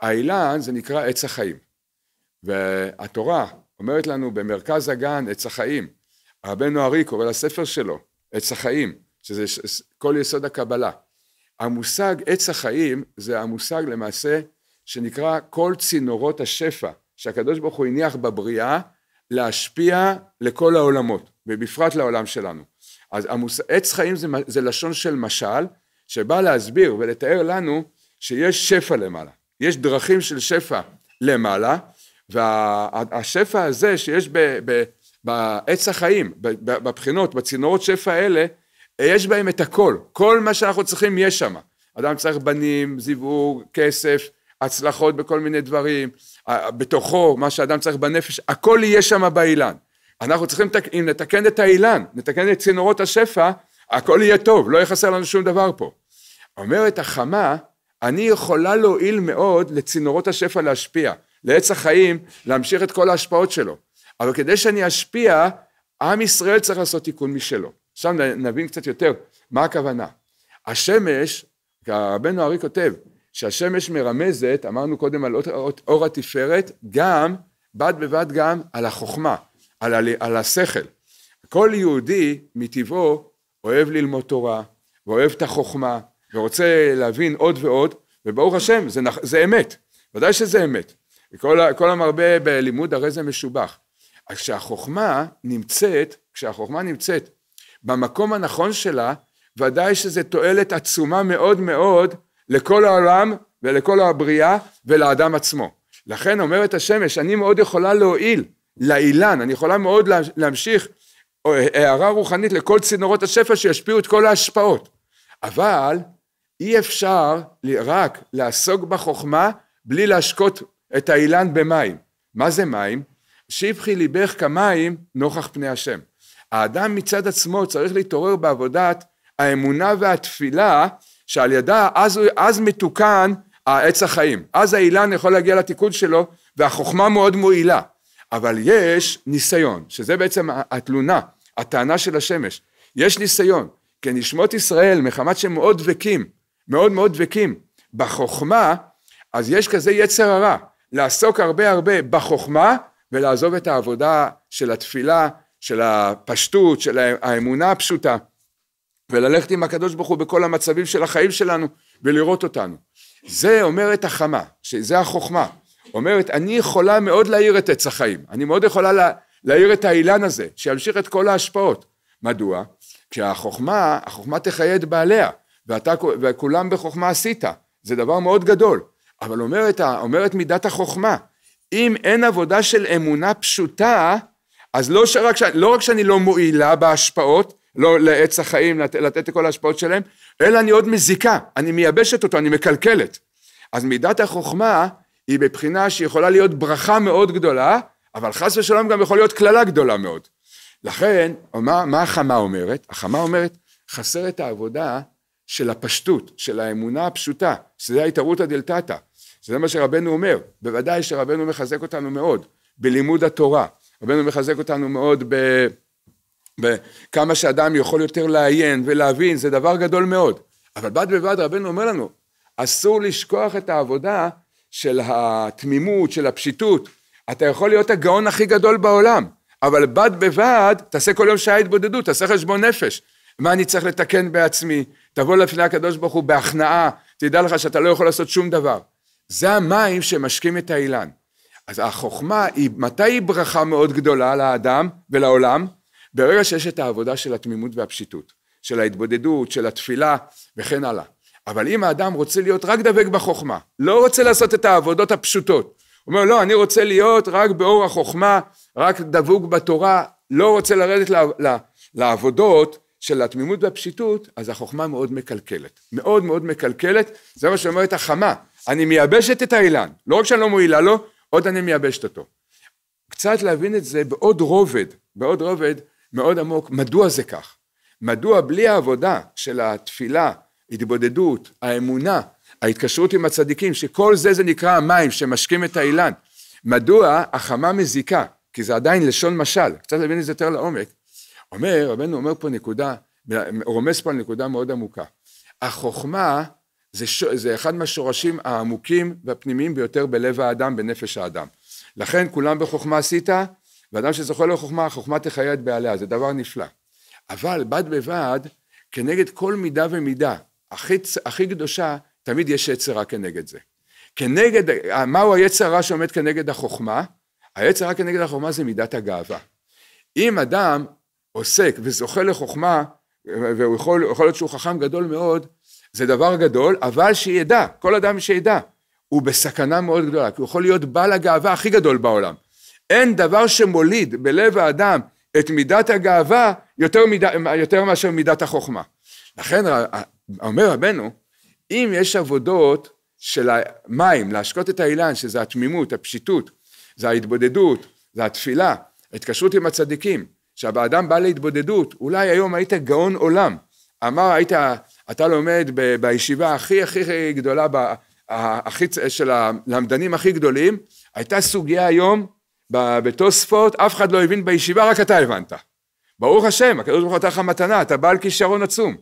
האילן זה נקרא עץ החיים. והתורה אומרת לנו במרכז הגן עץ החיים. רבנו ארי קורא לספר שלו עץ החיים, שזה כל יסוד הקבלה. המושג עץ החיים זה המושג למעשה שנקרא כל צינורות השפע שהקדוש ברוך הוא הניח בבריאה להשפיע לכל העולמות ובפרט לעולם שלנו. אז המוס... עץ חיים זה, זה לשון של משל שבא להסביר ולתאר לנו שיש שפע למעלה, יש דרכים של שפע למעלה, והשפע וה, הזה שיש ב, ב, בעץ החיים, בבחינות, בצינורות שפע האלה, יש בהם את הכל, כל מה שאנחנו צריכים יש שם. אדם צריך בנים, זיווג, כסף, הצלחות בכל מיני דברים, בתוכו, מה שאדם צריך בנפש, הכל יהיה שם באילן. אנחנו צריכים, אם נתקן את האילן, נתקן את צינורות השפע, הכל יהיה טוב, לא יהיה לנו שום דבר פה. אומרת החמה, אני יכולה להועיל מאוד לצינורות השפע להשפיע, לעץ החיים להמשיך את כל ההשפעות שלו. אבל כדי שאני אשפיע, עם ישראל צריך לעשות תיקון משלו. עכשיו נבין קצת יותר מה הכוונה. השמש, רבנו ארי כותב, שהשמש מרמזת, אמרנו קודם על אור התפארת, גם, בד בבד גם, על החוכמה, על, על, על השכל. כל יהודי מטבעו אוהב ללמוד תורה, ואוהב את החוכמה, ורוצה להבין עוד ועוד, וברוך השם, זה, נח... זה אמת, ודאי שזה אמת. כל, כל המרבה בלימוד הרי זה משובח. אז כשהחוכמה נמצאת, כשהחוכמה נמצאת במקום הנכון שלה, ודאי שזה תועלת עצומה מאוד מאוד לכל העולם ולכל הבריאה ולאדם עצמו. לכן אומרת השמש, אני מאוד יכולה להועיל לאילן, אני יכולה מאוד להמשיך אה, הערה רוחנית לכל צינורות השפע שישפיעו את כל ההשפעות. אבל אי אפשר רק לעסוק בחוכמה בלי להשקות את האילן במים. מה זה מים? שיבחי ליבך כמים נוכח פני השם. האדם מצד עצמו צריך להתעורר בעבודת האמונה והתפילה שעל ידה אז, אז מתוקן העץ החיים. אז האילן יכול להגיע לתיקון שלו והחוכמה מאוד מועילה. אבל יש ניסיון, שזה בעצם התלונה, הטענה של השמש. יש ניסיון, כי נשמות ישראל מחמת שהם מאוד דבקים מאוד מאוד דבקים. בחוכמה, אז יש כזה יצר הרע, לעסוק הרבה הרבה בחוכמה ולעזוב את העבודה של התפילה, של הפשטות, של האמונה הפשוטה, וללכת עם הקדוש ברוך הוא בכל המצבים של החיים שלנו ולראות אותנו. זה אומרת החמה, שזה החוכמה. אומרת, אני יכולה מאוד להאיר את עץ החיים, אני מאוד יכולה לה, להאיר את האילן הזה, שימשיך את כל ההשפעות. מדוע? כשהחוכמה, החוכמה תחיה את בעליה. ואתה, וכולם בחוכמה עשית, זה דבר מאוד גדול, אבל אומרת, אומרת מידת החוכמה, אם אין עבודה של אמונה פשוטה, אז לא, שרק, לא רק שאני לא מועילה בהשפעות, לא לעץ החיים, לת, לתת את כל ההשפעות שלהם, אלא אני עוד מזיקה, אני מייבשת אותו, אני מקלקלת. אז מידת החוכמה היא בבחינה שיכולה להיות ברכה מאוד גדולה, אבל חס ושלום גם יכול להיות קללה גדולה מאוד. לכן, מה, מה החמה אומרת? החמה אומרת, חסרת העבודה של הפשטות, של האמונה הפשוטה, שזה ההתערותא דלתתא, שזה מה שרבנו אומר, בוודאי שרבנו מחזק אותנו מאוד בלימוד התורה, רבנו מחזק אותנו מאוד בכמה שאדם יכול יותר לעיין ולהבין, זה דבר גדול מאוד, אבל בד בבד רבנו אומר לנו, אסור לשכוח את העבודה של התמימות, של הפשיטות, אתה יכול להיות הגאון הכי גדול בעולם, אבל בד בבד, תעשה כל יום שעה התבודדות, תעשה חשבון נפש. מה אני צריך לתקן בעצמי? תבוא לפני הקדוש ברוך הוא בהכנעה, תדע לך שאתה לא יכול לעשות שום דבר. זה המים שמשקים את האילן. אז החוכמה היא, מתי היא ברכה מאוד גדולה לאדם ולעולם? ברגע שיש את העבודה של התמימות והפשיטות, של ההתבודדות, של התפילה וכן הלאה. אבל אם האדם רוצה להיות רק דבק בחוכמה, לא רוצה לעשות את העבודות הפשוטות, הוא אומר, לא, אני רוצה להיות רק באור החוכמה, רק דבוק בתורה, לא רוצה לרדת לעבודות, של התמימות והפשיטות, אז החוכמה מאוד מקלקלת. מאוד מאוד מקלקלת, זה מה שאומרת החמה. אני מייבשת את האילן. לא רק שאני לא מועילה לו, עוד אני מייבשת אותו. קצת להבין את זה בעוד רובד, בעוד רובד מאוד עמוק, מדוע זה כך? מדוע בלי העבודה של התפילה, התבודדות, האמונה, ההתקשרות עם הצדיקים, שכל זה זה נקרא המים שמשקים את האילן, מדוע החמה מזיקה? כי זה עדיין לשון משל, קצת להבין את זה יותר לעומק. אומר, רבנו אומר פה נקודה, רומז פה על נקודה מאוד עמוקה. החוכמה זה, ש... זה אחד מהשורשים העמוקים והפנימיים ביותר בלב האדם, בנפש האדם. לכן כולם בחוכמה עשית, ואדם שזוכה לחוכמה, החוכמה תחיה את בעליה, זה דבר נפלא. אבל בד בבד, כנגד כל מידה ומידה, הכי, הכי קדושה, תמיד יש יצר רע כנגד זה. כנגד, מהו היצר רע שעומד כנגד החוכמה? היצר רע כנגד החוכמה זה מידת הגאווה. אם אדם עוסק וזוכה לחוכמה, והוא יכול, יכול להיות שהוא חכם גדול מאוד, זה דבר גדול, אבל שידע, כל אדם שידע, הוא בסכנה מאוד גדולה, כי הוא יכול להיות בעל הגאווה הכי גדול בעולם. אין דבר שמוליד בלב האדם את מידת הגאווה יותר, מיד, יותר מאשר מידת החוכמה. לכן אומר רבנו, אם יש עבודות של המים, להשקות את האילן, שזה התמימות, הפשיטות, זה ההתבודדות, זה התפילה, ההתקשרות עם הצדיקים, עכשיו, האדם בא להתבודדות, אולי היום היית גאון עולם. אמר, היית, אתה לומד ב, בישיבה הכי הכי גדולה, ב, הכי, של הלמדנים הכי גדולים, הייתה סוגיה היום בתוספות, אף אחד לא הבין בישיבה, רק אתה הבנת. ברוך השם, הקדוש ברוך הוא נתן לך מתנה, אתה בעל כישרון עצום.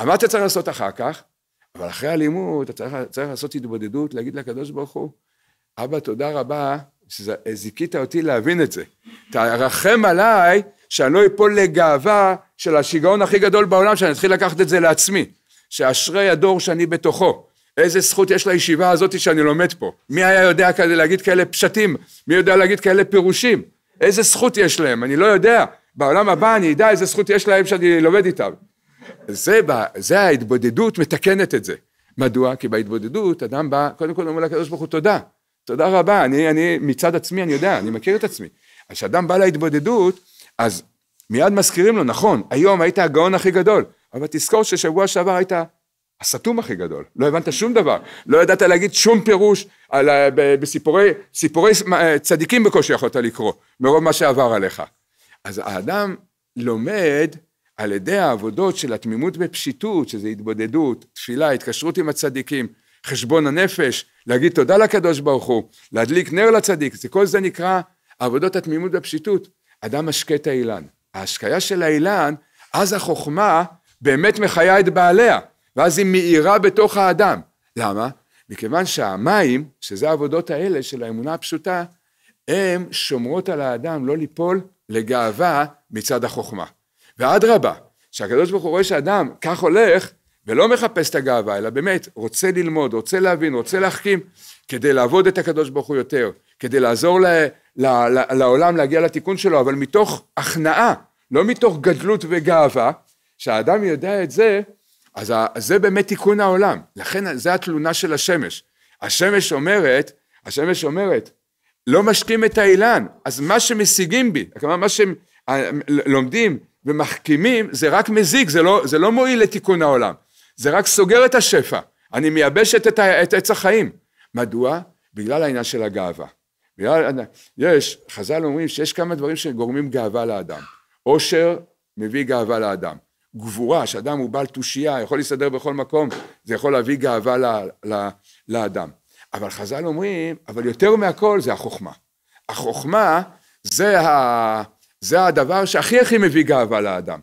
מה אתה צריך לעשות אחר כך? אבל אחרי הלימוד, אתה צריך, צריך לעשות התבודדות, להגיד לקדוש ברוך הוא, אבא, תודה רבה שזיכית אותי להבין את זה. תרחם עליי שאני לא אפול לגאווה של השיגעון הכי גדול בעולם, שאני אתחיל לקחת את זה לעצמי, שאשרי הדור שאני בתוכו. איזה זכות יש לישיבה הזאת שאני לומד פה? מי היה יודע כזה להגיד כאלה פשטים? מי יודע להגיד כאלה פירושים? איזה זכות יש להם? אני לא יודע. בעולם הבא אני אדע איזה זכות יש להם שאני לומד איתם. זה, זה ההתבודדות מתקנת את זה. מדוע? כי בהתבודדות אדם בא, קודם כל אומר לקדוש ברוך הוא תודה. תודה רבה, אני, אני מצד עצמי, אני יודע, אני מכיר את עצמי. אז כשאדם בא להתבודדות, אז מיד מזכירים לו, נכון, היום היית הגאון הכי גדול, אבל תזכור ששבוע שעבר היית הסתום הכי גדול, לא הבנת שום דבר, לא ידעת להגיד שום פירוש על, בסיפורי סיפורי אה, צדיקים בקושי יכולת לקרוא, מרוב מה שעבר עליך. אז האדם לומד על ידי העבודות של התמימות בפשיטות, שזה התבודדות, תפילה, התקשרות עם הצדיקים, חשבון הנפש, להגיד תודה לקדוש ברוך הוא, להדליק נר לצדיק, זה כל זה נקרא עבודות התמימות בפשיטות. אדם משקה את האילן. ההשקיה של האילן, אז החוכמה באמת מחיה את בעליה, ואז היא מאירה בתוך האדם. למה? מכיוון שהמים, שזה העבודות האלה של האמונה הפשוטה, הן שומרות על האדם לא ליפול לגאווה מצד החוכמה. ואדרבה, כשהקדוש ברוך הוא רואה שאדם כך הולך, ולא מחפש את הגאווה, אלא באמת רוצה ללמוד, רוצה להבין, רוצה להחכים, כדי לעבוד את הקדוש ברוך הוא יותר, כדי לעזור ל... לעולם להגיע לתיקון שלו, אבל מתוך הכנעה, לא מתוך גדלות וגאווה, כשהאדם יודע את זה, אז זה באמת תיקון העולם, לכן זה התלונה של השמש. השמש אומרת, השמש אומרת, לא משקים את האילן, אז מה שמשיגים בי, כלומר מה שהם אה, לומדים ומחכימים, זה רק מזיק, זה לא, זה לא מועיל לתיקון העולם, זה רק סוגר את השפע, אני מייבשת את את עץ החיים. מדוע? בגלל העניין של הגאווה. יש, חז"ל אומרים שיש כמה דברים שגורמים גאווה לאדם. עושר מביא גאווה לאדם. גבורה, שאדם הוא בעל תושייה, יכול להסתדר בכל מקום, זה יכול להביא גאווה ל, ל, לאדם. אבל חז"ל אומרים, אבל יותר מהכל זה החוכמה. החוכמה זה, ה, זה הדבר שהכי הכי מביא גאווה לאדם.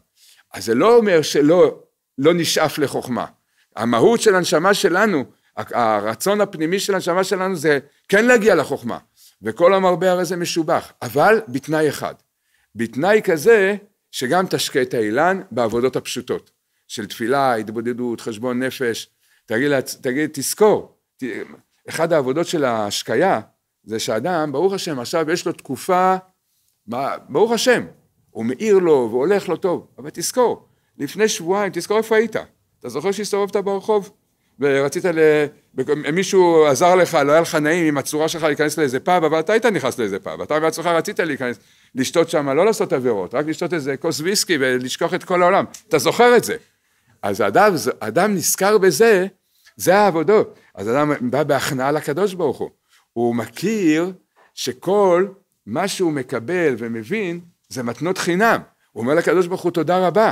אז זה לא אומר שלא לא נשאף לחוכמה. המהות של הנשמה שלנו, הרצון הפנימי של הנשמה שלנו זה כן להגיע לחוכמה. וכל המרבה הרי זה משובח, אבל בתנאי אחד, בתנאי כזה שגם תשקה את האילן בעבודות הפשוטות, של תפילה, התבודדות, חשבון נפש, תגיד, תגיד תזכור, ת, אחד העבודות של ההשקיה זה שאדם, ברוך השם, עכשיו יש לו תקופה, ברוך השם, הוא מאיר לו והולך לו טוב, אבל תזכור, לפני שבועיים, תזכור איפה היית, אתה זוכר שהסתובבת ברחוב? ורצית ל... מישהו עזר לך, לא היה לך נעים עם הצורה שלך להיכנס לאיזה פאב, אבל אתה היית נכנס לאיזה פאב, אתה בעצמך רצית להיכנס, לשתות שם, לא לעשות עבירות, רק לשתות איזה כוס ויסקי ולשכוח את כל העולם, אתה זוכר את זה. אז אדם, אדם נזכר בזה, זה העבודות. אז אדם בא בהכנעה לקדוש ברוך הוא. הוא מכיר שכל מה שהוא מקבל ומבין, זה מתנות חינם. הוא אומר לקדוש ברוך הוא תודה רבה.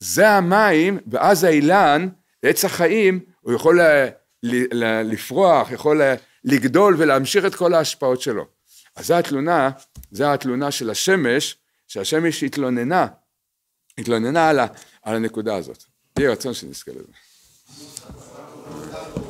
זה המים, ואז האילן, עץ החיים, הוא יכול אה, לפרוח, יכול אה, לגדול ולהמשיך את כל ההשפעות שלו. אז זו התלונה, זו התלונה של השמש, שהשמש התלוננה, התלוננה על, הנקודה הזאת. יהי רצון שנזכה לזה.